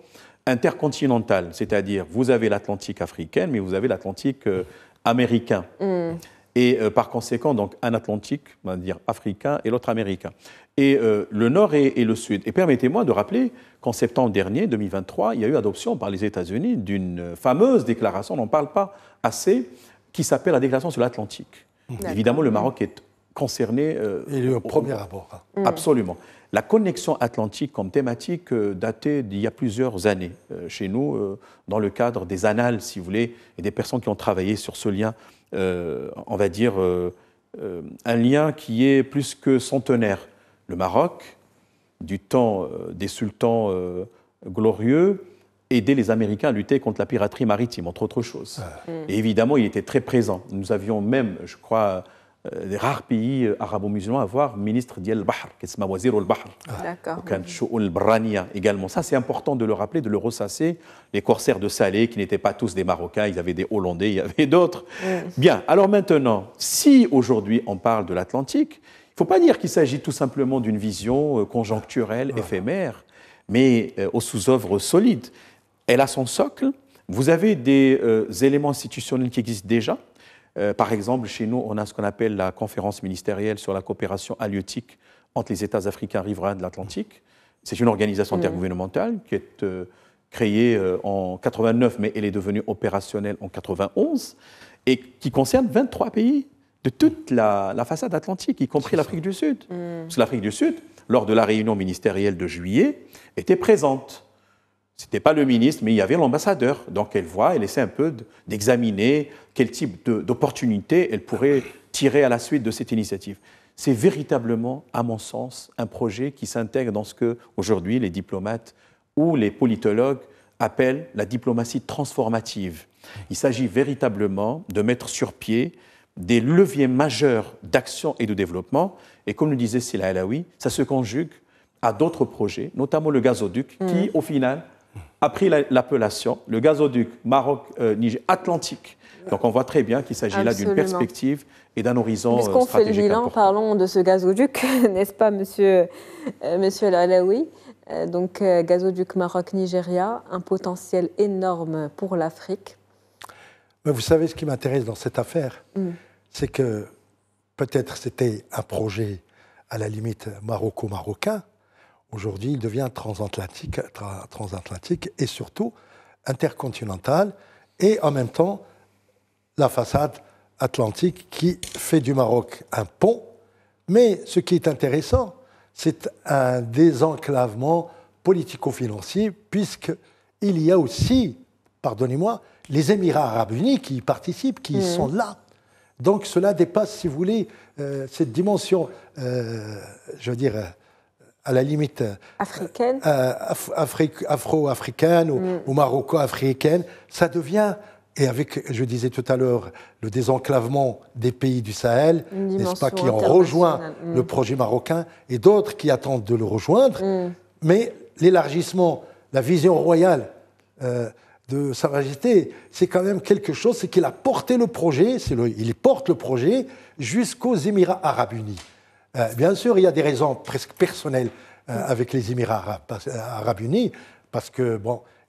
intercontinentale, c'est-à-dire vous avez l'Atlantique africaine, mais vous avez l'Atlantique euh, américain. Mm et euh, par conséquent donc un Atlantique, on va dire africain, et l'autre américain. Et euh, le Nord et, le Sud. Et permettez-moi de rappeler qu'en septembre dernier, 2023, il y a eu adoption par les États-Unis d'une euh, fameuse déclaration, on n'en parle pas assez, qui s'appelle la déclaration sur l'Atlantique. Évidemment, le Maroc est concerné. et Il au premier abord. Hein. Mm. Absolument. La connexion atlantique comme thématique datait d'il y a plusieurs années chez nous, dans le cadre des annales, si vous voulez, et des personnes qui ont travaillé sur ce lien euh, on va dire, euh, euh, un lien qui est plus que centenaire. Le Maroc, du temps des sultans glorieux, aidait les Américains à lutter contre la piraterie maritime, entre autres choses. Ah. Et évidemment, il était très présent. Nous avions même, je crois, des euh, rares pays euh, arabo-musulmans à avoir ministre d'Yel Bahr, qui est Wazir al-Bahr. Ah. également. Ça, c'est important de le rappeler, de le ressasser. Les corsaires de Salé, qui n'étaient pas tous des Marocains, ils avaient des Hollandais, il y avait d'autres. Mm. Bien, alors maintenant, si aujourd'hui on parle de l'Atlantique, il ne faut pas dire qu'il s'agit tout simplement d'une vision euh, conjoncturelle, éphémère, mais aux sous-œuvres solides. Elle a son socle. Vous avez des éléments institutionnels qui existent déjà, euh, par exemple, chez nous, on a ce qu'on appelle la conférence ministérielle sur la coopération halieutique entre les États africains riverains de l'Atlantique. C'est une organisation mm. intergouvernementale qui est euh, créée euh, en 89, mais elle est devenue opérationnelle en 91, et qui concerne 23 pays de toute la, façade atlantique, y compris l'Afrique du Sud. Mm. l'Afrique du Sud, lors de la réunion ministérielle de juillet, était présente n'était pas le ministre, mais il y avait l'ambassadeur. Donc elle voit, elle essaie un peu d'examiner quel type d'opportunités elle pourrait tirer à la suite de cette initiative. C'est véritablement, à mon sens, un projet qui s'intègre dans ce que aujourd'hui les diplomates ou les politologues appellent la diplomatie transformative. Il s'agit véritablement de mettre sur pied des leviers majeurs d'action et de développement. Et comme le disait Sila Alaoui, ça se conjugue à d'autres projets, notamment le gazoduc, qui mm. au final a pris l'appellation, le gazoduc Maroc-Atlantique. Euh, donc on voit très bien qu'il s'agit là d'une perspective et d'un horizon euh, stratégique. fait le bilan, parlons de ce gazoduc, n'est-ce pas, monsieur, euh, euh donc, gazoduc Maroc-Nigeria, un potentiel énorme pour l'Afrique. Vous savez ce qui m'intéresse dans cette affaire mm. C'est que peut-être c'était un projet à la limite maroco-marocain, Aujourd'hui, il devient transatlantique, et surtout intercontinental, et en même temps la façade atlantique qui fait du Maroc un pont. Mais ce qui est intéressant, c'est un désenclavement politico-financier, puisqu'il y a aussi, pardonnez-moi, les Émirats arabes unis qui y participent, qui mm. sont là. Donc cela dépasse, si vous voulez, euh, cette dimension, euh, je veux dire, à la limite euh, africaine, euh, afro-africaine mm. ou, maroco-africaine, ça devient et avec, je disais tout à l'heure, le désenclavement des pays du Sahel, n'est-ce pas, qui ont rejoint mm. le projet marocain, et d'autres qui attendent de le rejoindre, mm. mais l'élargissement, la vision royale euh, de Sa Majesté, c'est quand même quelque chose, c'est qu'il a porté le projet, il porte le projet jusqu'aux Émirats arabes unis. Euh, bien sûr, il y a des raisons presque personnelles euh, avec les Émirats arabes, euh, unis, parce que,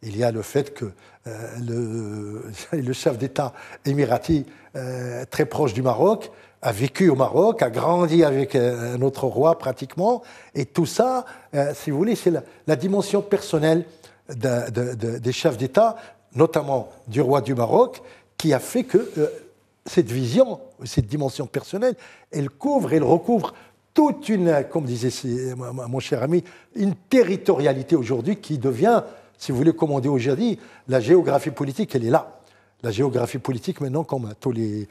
il y a le fait que le, chef d'État émirati, très proche du Maroc, a vécu au Maroc, a grandi avec notre roi pratiquement, et tout ça, si vous voulez, c'est la, dimension personnelle des chefs d'État, notamment du roi du Maroc, qui a fait que cette vision, cette dimension personnelle, elle couvre, elle recouvre toute une, comme disait mon cher ami, une territorialité aujourd'hui qui devient, si vous voulez, commander aujourd'hui, la géographie politique, elle est là la géographie politique maintenant, comme tous les,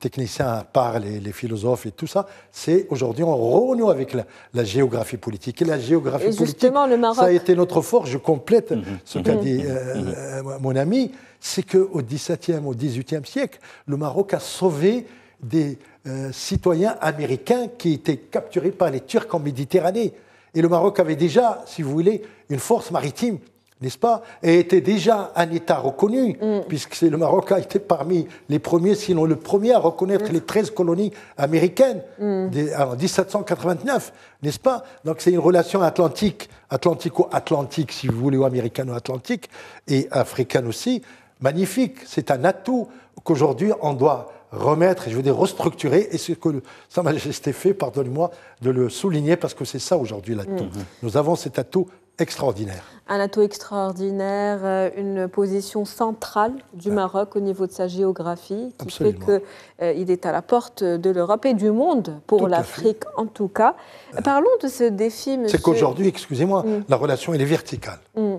techniciens parlent, les, philosophes et tout ça, c'est aujourd'hui en renoue avec la, géographie politique. Et la géographie politique, ça a été notre force. Je complète mm-hmm. ce qu'a mm-hmm. dit euh, mm-hmm. euh, mon ami, c'est qu'au XVIIe, au XVIIIe siècle, le Maroc a sauvé des euh, citoyens américains qui étaient capturés par les Turcs en Méditerranée. Et le Maroc avait déjà, si vous voulez, une force maritime, n'est-ce pas Et était déjà un État reconnu, mm. puisque puisque le Maroc a été parmi les premiers, sinon le premier, à reconnaître mm. les 13 colonies américaines mm. en 1789, n'est-ce pas Donc c'est une relation atlantique, atlantico-atlantique, si vous voulez, ou américano-atlantique, et africaine aussi, magnifique. C'est un atout qu'aujourd'hui on doit remettre, et je veux dire restructurer, et ce que Sa Majesté fait, pardonne-moi de le souligner, parce que c'est ça aujourd'hui l'atout. Mm. Nous avons cet atout extraordinaire. Un atout extraordinaire, euh, une position centrale du ah. Maroc au niveau de sa géographie, qui fait qu'il euh, il est à la porte de l'Europe et du monde, pour l'Afrique en tout cas. Euh. Parlons de ce défi, monsieur. C'est qu'aujourd'hui, excusez-moi, mm. la relation, elle est verticale mm.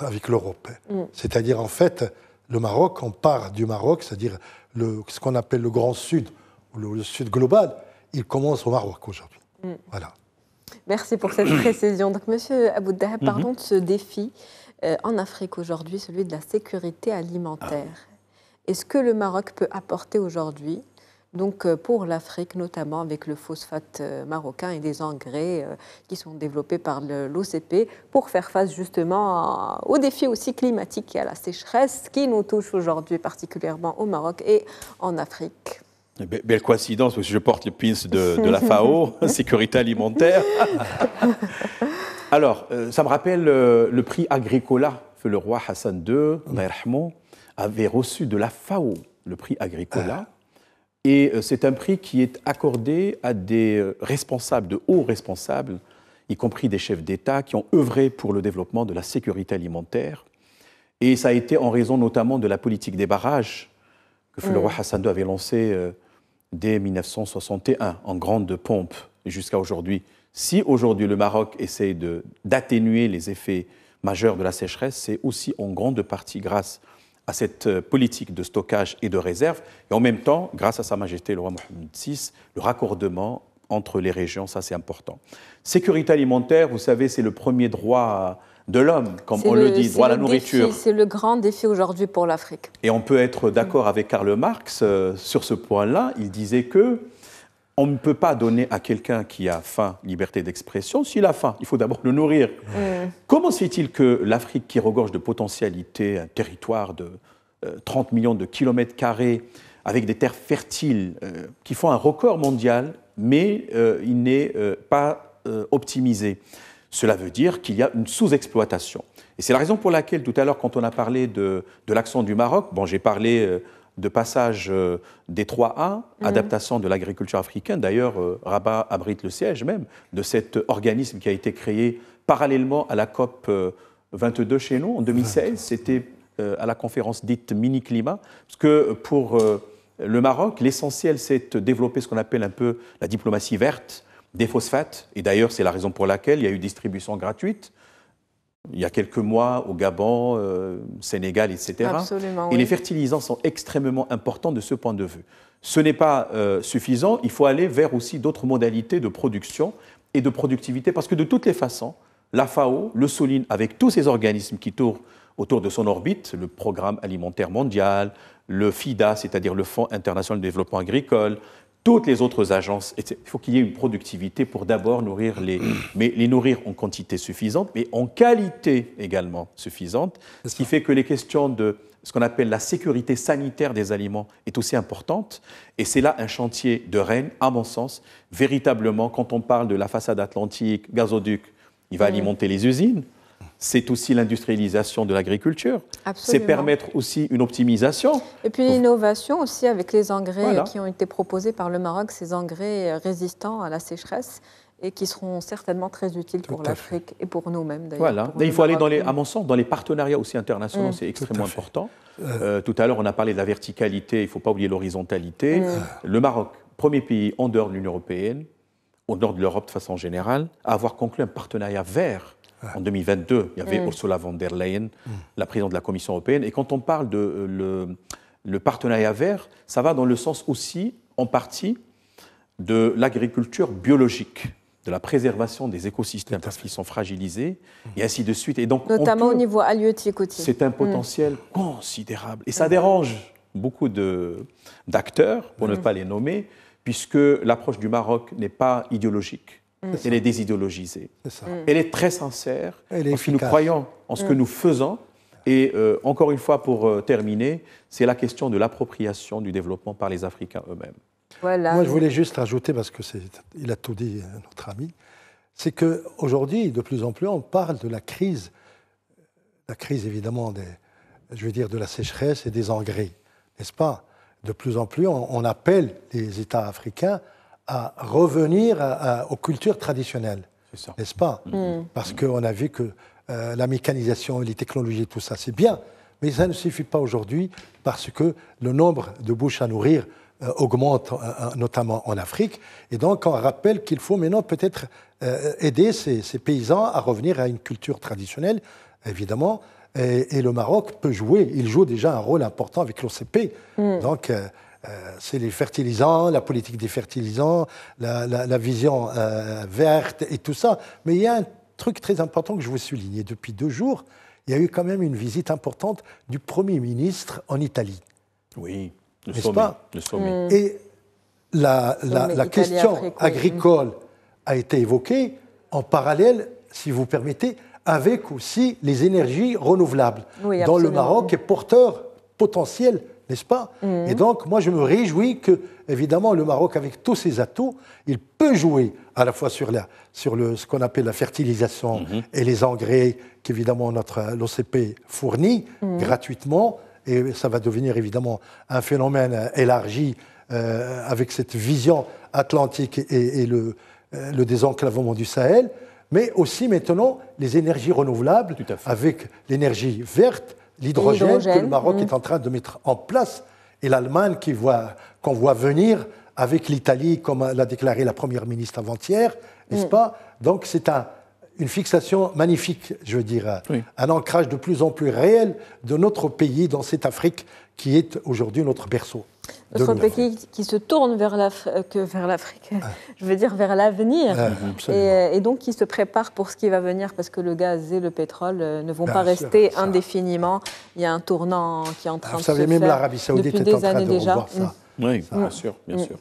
avec l'Europe. C'est-à-dire, en fait, le Maroc, on part du Maroc, c'est-à-dire ce qu'on appelle le Grand Sud, le, le Sud global, il commence au Maroc aujourd'hui. Mm. Voilà. Merci pour cette précision. Donc, Monsieur Abou Dahab, mhm. parlons de ce défi euh, en Afrique aujourd'hui, celui de la sécurité alimentaire. Ah. Est-ce que le Maroc peut apporter aujourd'hui donc euh, pour l'Afrique, notamment avec le phosphate euh, marocain et des engrais euh, qui sont développés par l'OCP pour faire face justement aux défis aussi climatiques et à la sécheresse qui nous touchent aujourd'hui particulièrement au Maroc et en Afrique. Eh ben, belle coïncidence, parce que je porte le pins de, la FAO, sécurité alimentaire. Alors, ça me rappelle le prix Agricola que le roi Hassan II, avait reçu de la FAO, le prix Agricola. Et euh, c'est un prix qui est accordé à des euh, responsables, de hauts responsables, y compris des chefs d'État, qui ont œuvré pour le développement de la sécurité alimentaire. Et ça a été en raison notamment de la politique des barrages que le roi mm. Hassan II avait lancée euh, dès 1961, en grande pompe, jusqu'à aujourd'hui. Si aujourd'hui le Maroc essaie d'atténuer les effets majeurs de la sécheresse, c'est aussi en grande partie grâce à cette euh, politique de stockage et de réserve, et en même temps, grâce à Sa Majesté le roi Mohamed VI, le raccordement entre les régions, ça c'est important. Sécurité alimentaire, vous savez, c'est le premier droit euh, de l'homme, comme on le, dit, droit à la nourriture. C'est le grand défi aujourd'hui pour l'Afrique. Et on peut être d'accord avec Karl Marx euh, sur ce point-là. Il disait que on ne peut pas donner à quelqu'un qui a faim liberté d'expression s'il a faim. Il faut d'abord le nourrir. Mm. Comment se fait-il que l'Afrique, qui regorge de potentialités, un territoire de 30 euh, millions de kilomètres carrés, avec des terres fertiles euh, qui font un record mondial, mais euh, il n'est pas optimisé Cela veut dire qu'il y a une sous-exploitation. Et c'est la raison pour laquelle, tout à l'heure, quand on a parlé de, l'accent du Maroc, bon, j'ai parlé de passage euh, des 3A, mhm. adaptation de l'agriculture africaine. D'ailleurs, euh, Rabat abrite le siège même de cet organisme qui a été créé parallèlement à la COP 22 euh, chez nous en 2016. C'était à la conférence dite mini-climat, parce que pour le Maroc, l'essentiel, c'est de développer ce qu'on appelle un peu la diplomatie verte des phosphates. Et d'ailleurs, c'est la raison pour laquelle il y a eu distribution gratuite il y a quelques mois au Gabon, au euh, Sénégal, etc. et les fertilisants sont extrêmement importants de ce point de vue. Ce n'est pas euh, suffisant, il faut aller vers aussi d'autres modalités de production et de productivité, parce que de toutes les façons, la FAO le souligne avec tous ces organismes qui tournent autour de son orbite, le Programme alimentaire mondial, le FIDA, c'est-à-dire le Fonds international de développement agricole, toutes les autres agences. Il faut qu'il y ait une productivité pour d'abord nourrir les, mais les nourrir en quantité suffisante, mais en qualité également suffisante, ce qui fait que les questions de ce qu'on appelle la sécurité sanitaire des aliments est aussi importante. Et c'est là un chantier de Rennes, à mon sens, véritablement, quand on parle de la façade atlantique, gazoduc, il va alimenter les usines c'est aussi l'industrialisation de l'agriculture. C'est permettre aussi une optimisation. Et puis l'innovation aussi avec les engrais qui ont été proposés par le Maroc, ces engrais résistants à la sécheresse et qui seront certainement très utiles pour l'Afrique et pour nous-mêmes d'ailleurs. Voilà. il faut aller, dans les, à mon sens, dans les partenariats aussi internationaux, mm. c'est extrêmement important. Euh. Euh, tout à l'heure, on a parlé de la verticalité, il ne faut pas oublier l'horizontalité. Mm. Le Maroc, premier pays en dehors de l'Union européenne, en dehors de l'Europe de façon générale, à avoir conclu un partenariat vert en 2022, il y avait mm. Ursula von der Leyen, mm. la présidente de la Commission européenne. Et quand on parle de euh, le, partenariat vert, ça va dans le sens aussi, en partie, de l'agriculture biologique, de la préservation des écosystèmes parce qu'ils sont fragilisés, mm. et ainsi de suite. Et donc, Notamment au niveau halieutique C'est un potentiel considérable. Et ça dérange beaucoup d'acteurs, pour ne pas les nommer, puisque l'approche du Maroc n'est pas idéologique elle est désidéologisée. Mm. Elle est très sincère, elle est nous croyons en ce que mm. nous faisons. Et euh, encore une fois, pour euh, terminer, c'est la question de l'appropriation du développement par les Africains eux-mêmes. Moi, je voulais juste rajouter, parce qu'il a tout dit, euh, notre ami, c'est qu'aujourd'hui, de plus en plus, on parle de la crise, la crise évidemment des, je veux dire, de la sécheresse et des engrais, n'est-ce pas De plus en plus, on appelle les États africains à revenir aux cultures traditionnelles. N'est-ce pas mm. Parce qu'on a vu que euh, la mécanisation, les technologies, tout ça, c'est bien, mais ça ne suffit pas aujourd'hui parce que le nombre de bouches à nourrir euh, augmente, euh, notamment en Afrique. Et donc, on rappelle qu'il faut maintenant peut-être aider ces, paysans à revenir à une culture traditionnelle, évidemment. Et, le Maroc peut jouer, il joue déjà un rôle important avec l'OCP. Mm. Donc, euh, c'est les fertilisants, la politique des fertilisants, la, vision euh, verte et tout ça. Mais il y a un truc très important que je veux souligner. Depuis deux jours, il y a eu quand même une visite importante du Premier ministre en Italie. Oui, le sommet. Pas mm. Et la, question agricole a été évoquée en parallèle, si vous permettez, avec aussi les énergies renouvelables, dont le Maroc est porteur potentiel n'est-ce pas mhm. Et donc, moi, je me réjouis que, évidemment, le Maroc, avec tous ses atouts, il peut jouer à la fois sur, la, sur le, ce qu'on appelle la fertilisation mhm. et les engrais qu'évidemment l'OCP fournit mhm. gratuitement. Et ça va devenir évidemment un phénomène élargi euh, avec cette vision atlantique et, le, euh, le désenclavement du Sahel mais aussi maintenant les énergies renouvelables avec l'énergie verte, l'hydrogène que le Maroc est mm. en train de mettre en place et l'Allemagne qu'on voit, qu'on voit venir avec l'Italie, comme l'a déclaré la Première ministre avant-hier, n'est-ce mm. pas Donc c'est une fixation magnifique, je veux dire, un ancrage de plus en plus réel de notre pays dans cette Afrique qui est aujourd'hui notre berceau des pays qui se tournent euh, vers l'Afrique, vers ah. l'Afrique je veux dire vers l'avenir, ah, euh, et, donc qui se préparent pour ce qui va venir, parce que le gaz et le pétrole euh, ne vont pas rester indéfiniment. Il y a un tournant qui est en ah, train de se faire. Vous savez, même l'Arabie Saoudite est en train déjà. Mm. Oui, bien sûr, bien mm. sûr.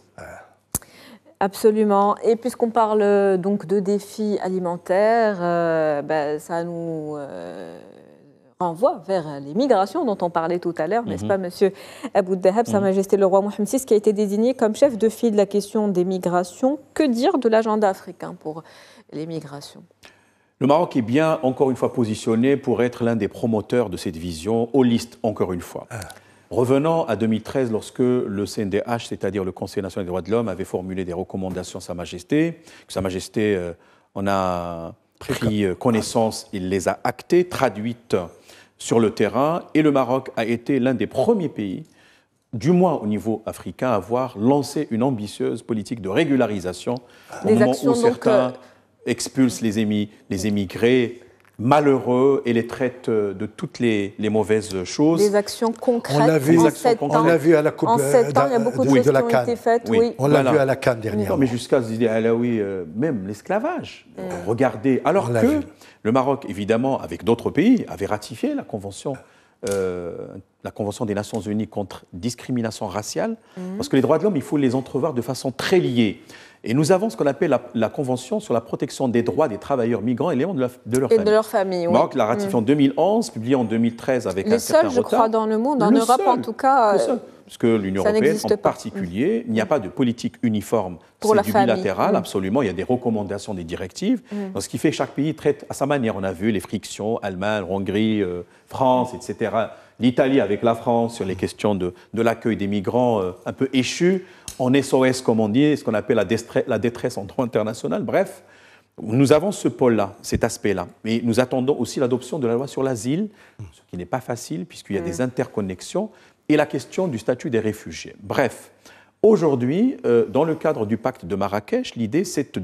Absolument. Et puisqu'on parle donc de défis alimentaires, bah, ça nous renvoie vers les migrations dont on parlait tout à l'heure, n'est-ce mhm. pas, Monsieur Abou Dahab, Sa mhm. Majesté le roi Mohamed VI, qui a été désigné comme chef de file de la question des migrations. Que dire de l'agenda africain pour les migrations le Maroc est bien, encore une fois, positionné pour être l'un des promoteurs de cette vision holiste, encore une fois. Ah. Revenant à 2013, lorsque le CNDH, c'est-à-dire le Conseil national des droits de l'homme, avait formulé des recommandations à Sa Majesté, que Sa Majesté euh, en a pris euh, connaissance, il les a actées, traduites sur le terrain et le Maroc a été l'un des premiers pays, du moins au niveau africain, à avoir lancé une ambitieuse politique de régularisation au moment actions, où certains euh, expulsent les, émis, les émigrés malheureux et les traitent euh, de toutes les, les mauvaises choses. Des actions concrètes. On l'a vu, vu à la il y a beaucoup de, qui ont été Oui. On l'a vu à la Cannes dernière. mais jusqu'à se eh oui, euh, même l'esclavage. Regardez. Alors que le Maroc, évidemment, avec d'autres pays, avait ratifié la Convention euh, la Convention des Nations Unies contre discrimination raciale, mhm. parce que les droits de l'homme, il faut les entrevoir de façon très liée. Et nous avons ce qu'on appelle la, Convention sur la protection des droits des travailleurs migrants et de, leur famille. De leur famille Maroc l'a ratifié en 2011, mhm. publié en 2013 avec certain un Le seul, je crois, dans le monde, en Europe en tout cas. Euh, parce que l'Union européenne en particulier, il mm. n'y a pas de politique uniforme, c'est du bilatéral, mm. absolument, il y a des recommandations, des directives, mm. ce qui fait que chaque pays traite à sa manière. On a vu les frictions, Allemagne, Hongrie, euh, France, etc., l'Italie avec la France sur les questions de, de l'accueil des migrants euh, un peu échus, en SOS comme on dit, ce qu'on appelle la détresse, en droit international, bref. Nous avons ce pôle-là, cet aspect-là, mais nous attendons aussi l'adoption de la loi sur l'asile, ce qui n'est pas facile puisqu'il y a des interconnexions et la question du statut des réfugiés. Bref, aujourd'hui, euh, dans le cadre du pacte de Marrakech, l'idée c'est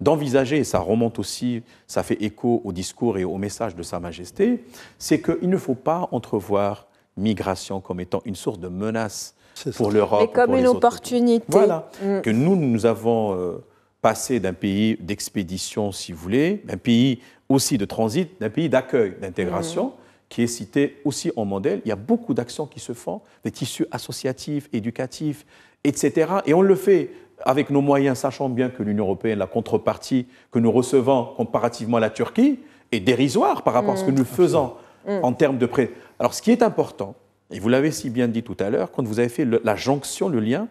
d'envisager, et ça remonte aussi, ça fait écho au discours et au message de Sa Majesté, c'est qu'il ne faut pas entrevoir migration comme étant une source de menace pour l'Europe. Mais comme une opportunité. Voilà, mm. que nous, nous avons... Euh, passé d'un pays d'expédition, si vous voulez, d'un pays aussi de transit, d'un pays d'accueil, d'intégration, mm qui est cité aussi en modèle. Il y a beaucoup d'actions qui se font, des tissus associatifs, éducatifs, etc. Et on le fait avec nos moyens, sachant bien que l'Union européenne, la contrepartie que nous recevons comparativement à la Turquie, est dérisoire par rapport à ce que mm. nous faisons mm. en termes de prêts. Alors ce qui est important, et vous l'avez si bien dit tout à l'heure, quand vous avez fait la jonction, le lien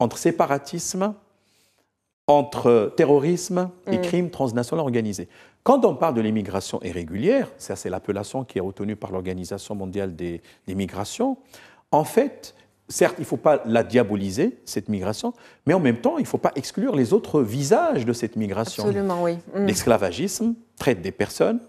entre séparatisme, entre terrorisme et crime mm. crimes transnationaux organisés. Quand on parle de l'immigration irrégulière, ça c'est l'appellation qui est retenue par l'Organisation mondiale des, migrations, en fait, certes, il ne faut pas la diaboliser, cette migration, mais en même temps, il ne faut pas exclure les autres visages de cette migration. Absolument, oui. Mm. L'esclavagisme, traite des personnes,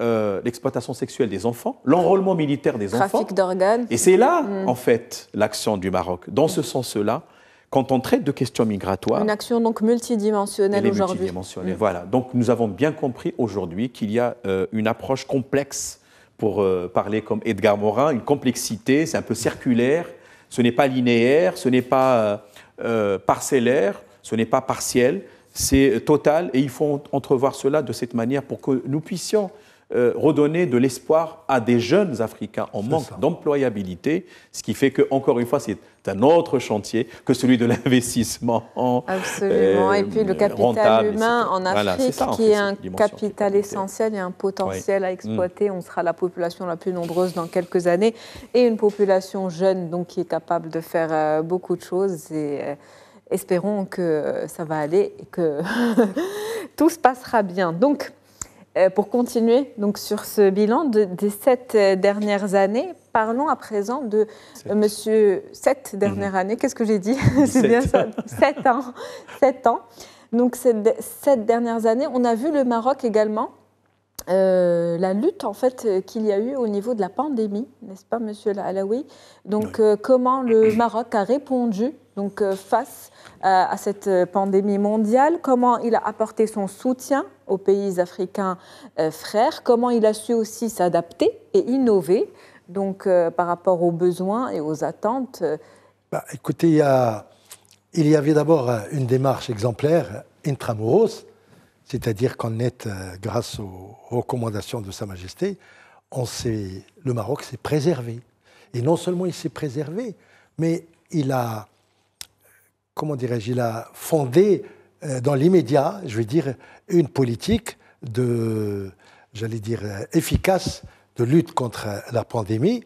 euh, l'exploitation sexuelle des enfants, l'enrôlement militaire des enfants. Trafic d'organes. Et c'est là, mm. en fait, l'action du Maroc. Dans ce sens-là, quand on traite de questions migratoires. Une action donc multidimensionnelle aujourd'hui. Multidimensionnelle, voilà. Donc nous avons bien compris aujourd'hui qu'il y a euh, une approche complexe, pour euh, parler comme Edgar Morin, une complexité, c'est un peu circulaire, ce n'est pas linéaire, ce n'est pas euh, parcellaire, ce n'est pas partiel, c'est total et il faut entrevoir cela de cette manière pour que nous puissions euh, redonner de l'espoir à des jeunes Africains en manque d'employabilité, ce qui fait que, encore une fois, c'est un autre chantier que celui de l'investissement. Euh, Absolument. et puis le capital humain en Afrique, qui est un capital essentiel et un potentiel à mm. exploiter. On sera la population la plus nombreuse dans quelques années et une population jeune, donc qui est capable de faire euh, beaucoup de choses. Et, espérons que ça va aller et que tout se passera bien. Donc, euh, pour continuer donc sur ce bilan des sept euh, dernières années, parlons à présent de euh, Monsieur sept dernières mhm. années. Qu'est-ce que j'ai dit C'est bien ça. sept ans. Sept ans. Donc ces sept dernières années, on a vu le Maroc également. la lutte en fait qu'il y a eu au niveau de la pandémie, n'est-ce pas, Monsieur Alaoui Donc comment le Maroc a répondu donc face à cette pandémie mondiale Comment il a apporté son soutien aux pays africains euh, frères, comment il a su aussi s'adapter et innover donc, euh, par rapport aux besoins et aux attentes euh. bah, Écoutez, il y, avait d'abord une démarche exemplaire intramuros, c'est-à-dire qu'en est, grâce aux recommandations de Sa Majesté, on le Maroc s'est préservé. Et non seulement il s'est préservé, mais il a, comment dirais-je, il a fondé euh, dans l'immédiat, je veux dire, une politique de, j'allais dire, euh, efficace de lutte contre la pandémie.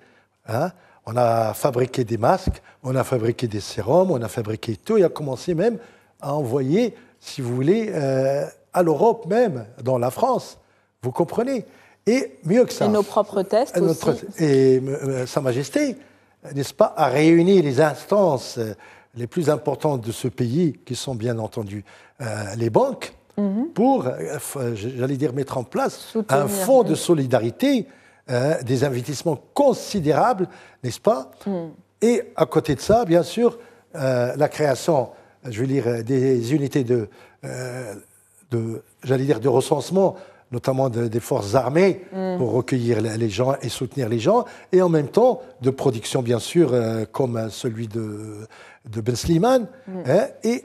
Hein. On a fabriqué des masques, on a fabriqué des sérums, on a fabriqué tout, et a commencé même à envoyer, si vous voulez, euh, à l'Europe même, dans la France. Vous comprenez Et mieux que ça. Et nos propres tests aussi. Et Sa Majesté, n'est-ce pas, a réuni les instances les plus importantes de ce pays, qui sont bien entendu euh, les banques, mhm. pour, euh, euh, j'allais dire, mettre en place un fonds de solidarité, des investissements considérables, n'est-ce pas mhm. Et à côté de ça, bien sûr, la création, je veux dire, des unités de, de j'allais dire, de recensement notamment des forces armées, mhm. pour recueillir les gens et soutenir les gens, et en même temps de production, bien sûr, comme celui de, de Ben hein, et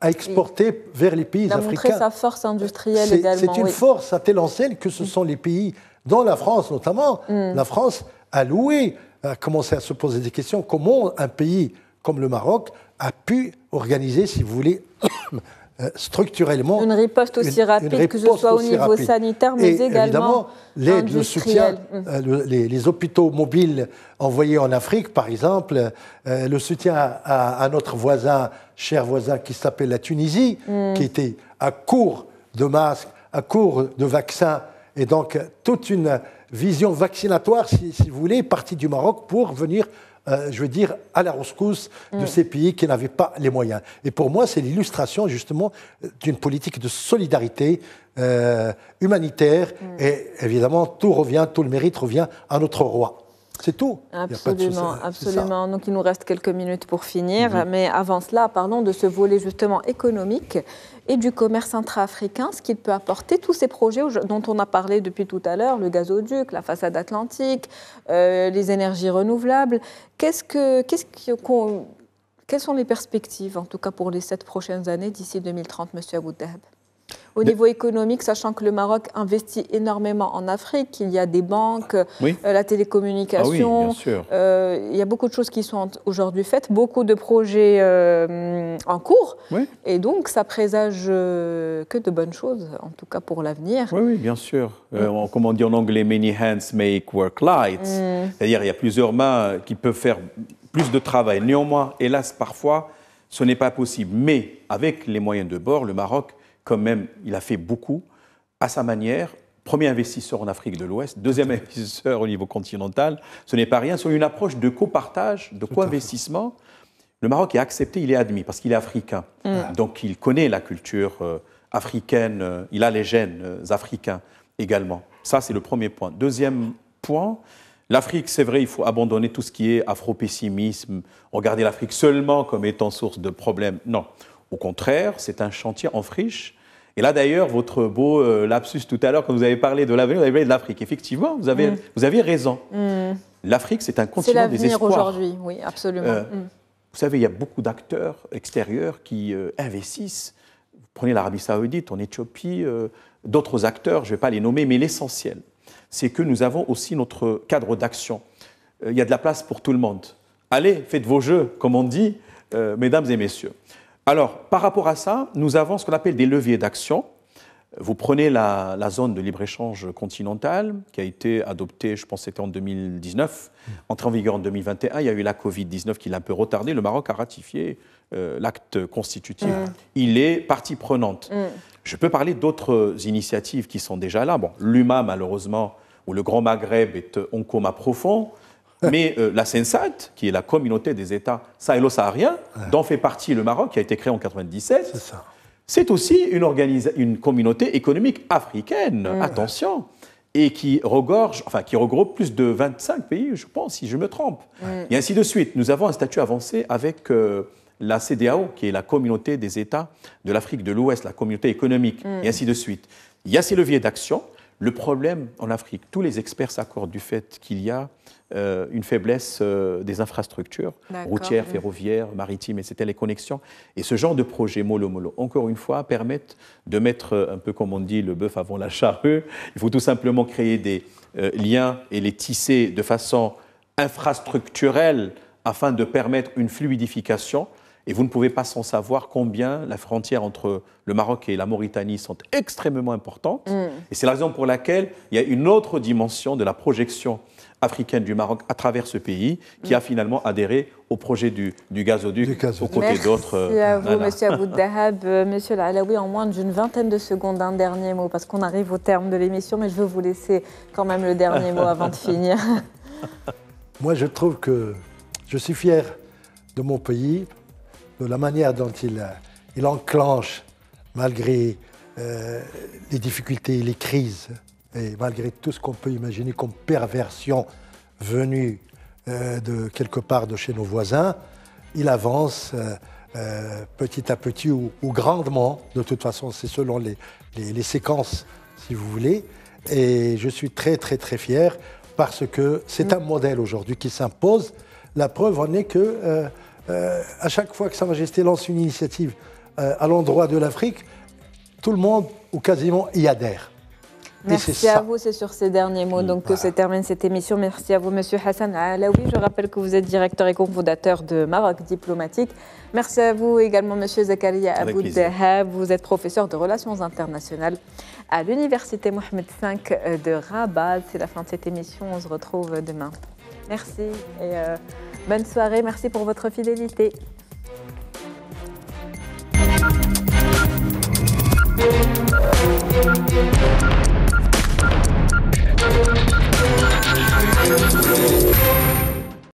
à exporté vers les pays sa force industrielle également. C'est une force à telle enseigne que ce mm. sont les pays, dont la France notamment, mm. la France a loué, a commencé à se poser des questions. Comment un pays comme le Maroc a pu organiser, si vous voulez, euh, structurellement. Une riposte aussi rapide, que ce soit au niveau sanitaire, mais également. Évidemment, l'aide, le soutien, mmh. euh, les, hôpitaux mobiles envoyés en Afrique, par exemple, euh, le soutien à, notre voisin, cher voisin qui s'appelle la Tunisie, mmh. qui était à court de masques, à court de vaccins. Et donc, toute une vision vaccinatoire, si, si vous voulez, partie du Maroc pour venir euh, je veux dire, à la rescousse de mm. ces pays qui n'avaient pas les moyens. Et pour moi, c'est l'illustration justement d'une politique de solidarité euh, humanitaire. Mm. Et évidemment, tout revient, tout le mérite revient à notre roi. C'est tout. Absolument, absolument. Donc il nous reste quelques minutes pour finir. Mhm. Mais avant cela, parlons de ce volet justement économique et du commerce intra-africain, ce qu'il peut apporter, tous ces projets dont on a parlé depuis tout à l'heure, le gazoduc, la façade atlantique, euh, les énergies renouvelables. quelles sont les perspectives, en tout cas pour les sept prochaines années d'ici 2030, Monsieur Abou au niveau économique, sachant que le Maroc investit énormément en Afrique, il y a des banques, ah, euh, la télécommunication, ah euh, il y a beaucoup de choses qui sont aujourd'hui faites, beaucoup de projets euh, en cours, et donc ça présage que de bonnes choses, en tout cas pour l'avenir. Oui, bien sûr. Mm. comme on dit en anglais, many hands make work light. Mm. C'est-à-dire, il y a plusieurs mains qui peuvent faire plus de travail. Néanmoins, hélas, parfois, ce n'est pas possible. Mais avec les moyens de bord, le Maroc quand même, il a fait beaucoup à sa manière. Premier investisseur en Afrique de l'Ouest, deuxième investisseur au niveau continental, ce n'est pas rien. Sur une approche de copartage, de co-investissement, le Maroc est accepté, il est admis parce qu'il est africain. Mm. Donc il connaît la culture euh, africaine, euh, il a les gènes euh, africains également. Ça, c'est le premier point. Deuxième point, l'Afrique, c'est vrai, il faut abandonner tout ce qui est afro-pessimisme, regarder l'Afrique seulement comme étant source de problèmes. Non. Au contraire, c'est un chantier en friche et là, d'ailleurs, votre beau euh, lapsus tout à l'heure, quand vous avez parlé de l'avenir, vous avez parlé de l'Afrique. Effectivement, vous avez, mm. vous avez raison. Mm. L'Afrique, c'est un continent des espoirs. C'est l'avenir aujourd'hui, oui, absolument. Euh, mm. Vous savez, il y a beaucoup d'acteurs extérieurs qui euh, investissent. Vous prenez l'Arabie saoudite, en Éthiopie, d'autres acteurs, je ne vais pas les nommer, mais l'essentiel, c'est que nous avons aussi notre cadre d'action. il y a de la place pour tout le monde. Allez, faites vos jeux, comme on dit, mesdames et messieurs. Alors, par rapport à ça, nous avons ce qu'on appelle des leviers d'action. Vous prenez la, zone de libre-échange continentale qui a été adoptée, je pense c'était en 2019, mm. entrée en vigueur en 2021. Il y a eu la Covid-19 qui l'a un peu retardée. Le Maroc a ratifié euh, l'acte constitutif. Mm. Il est partie prenante. Mm. Je peux parler d'autres initiatives qui sont déjà là. Bon, L'UMA, malheureusement, ou le Grand Maghreb est euh, en coma profond. Mais euh, la sensat, qui est la communauté des États sahélo-sahariens, dont fait partie le Maroc, qui a été créé en 1997, c'est aussi une, communauté économique africaine, mm. attention, et qui, regorge, enfin, qui regroupe plus de 25 pays, je pense, si je me trompe. Mm. Et ainsi de suite. Nous avons un statut avancé avec euh, la CDAO, qui est la communauté des États de l'Afrique de l'Ouest, la communauté économique, mm. et ainsi de suite. Il y a ces leviers d'action. Le problème en Afrique, tous les experts s'accordent du fait qu'il y a euh, une faiblesse euh, des infrastructures routières, ferroviaires, maritimes, c'était les connexions. Et ce genre de projet mollo-mollo, encore une fois, permettent de mettre euh, un peu, comme on dit, le bœuf avant la charrue. Il faut tout simplement créer des liens et les tisser de façon infrastructurelle afin de permettre une fluidification et vous ne pouvez pas sans savoir combien la frontière entre le Maroc et la Mauritanie sont extrêmement importantes. Mm. Et c'est la raison pour laquelle il y a une autre dimension de la projection africaine du Maroc à travers ce pays qui a finalement adhéré au projet du, gazoduc, gazoduc. aux côtés d'autres. Merci euh, à vous, M. Monsieur Aboud Dahab. Euh, M. Alaoui, en moins d'une vingtaine de secondes, un dernier mot, parce qu'on arrive au terme de l'émission, mais je veux vous laisser quand même le dernier mot avant de finir. Moi, je trouve que je suis fier de mon pays de la manière dont il, euh, il enclenche, malgré euh, les difficultés, les crises, et malgré tout ce qu'on peut imaginer comme perversion venue euh, de quelque part de chez nos voisins, il avance petit à petit ou, grandement. De toute façon, c'est selon les, les, séquences, si vous voulez. Et je suis très, très, très fier parce que c'est mm. un modèle aujourd'hui qui s'impose. La preuve en est que euh, à chaque fois que Sa Majesté lance une initiative euh, à l'endroit de l'Afrique, tout le monde ou quasiment y adhère. Merci à vous, c'est sur ces derniers mots donc, que se termine cette émission. Merci à vous, Monsieur Hassan Alaoui. Je rappelle que vous êtes directeur et cofondateur de Maroc Diplomatique. Merci à vous également, Monsieur Zakaria Aboud-Zahab. Vous êtes professeur de relations internationales à l'Université Mohamed V euh, de Rabat. C'est la fin de cette émission. On se retrouve demain. Merci et Bonne soirée, merci pour votre fidélité.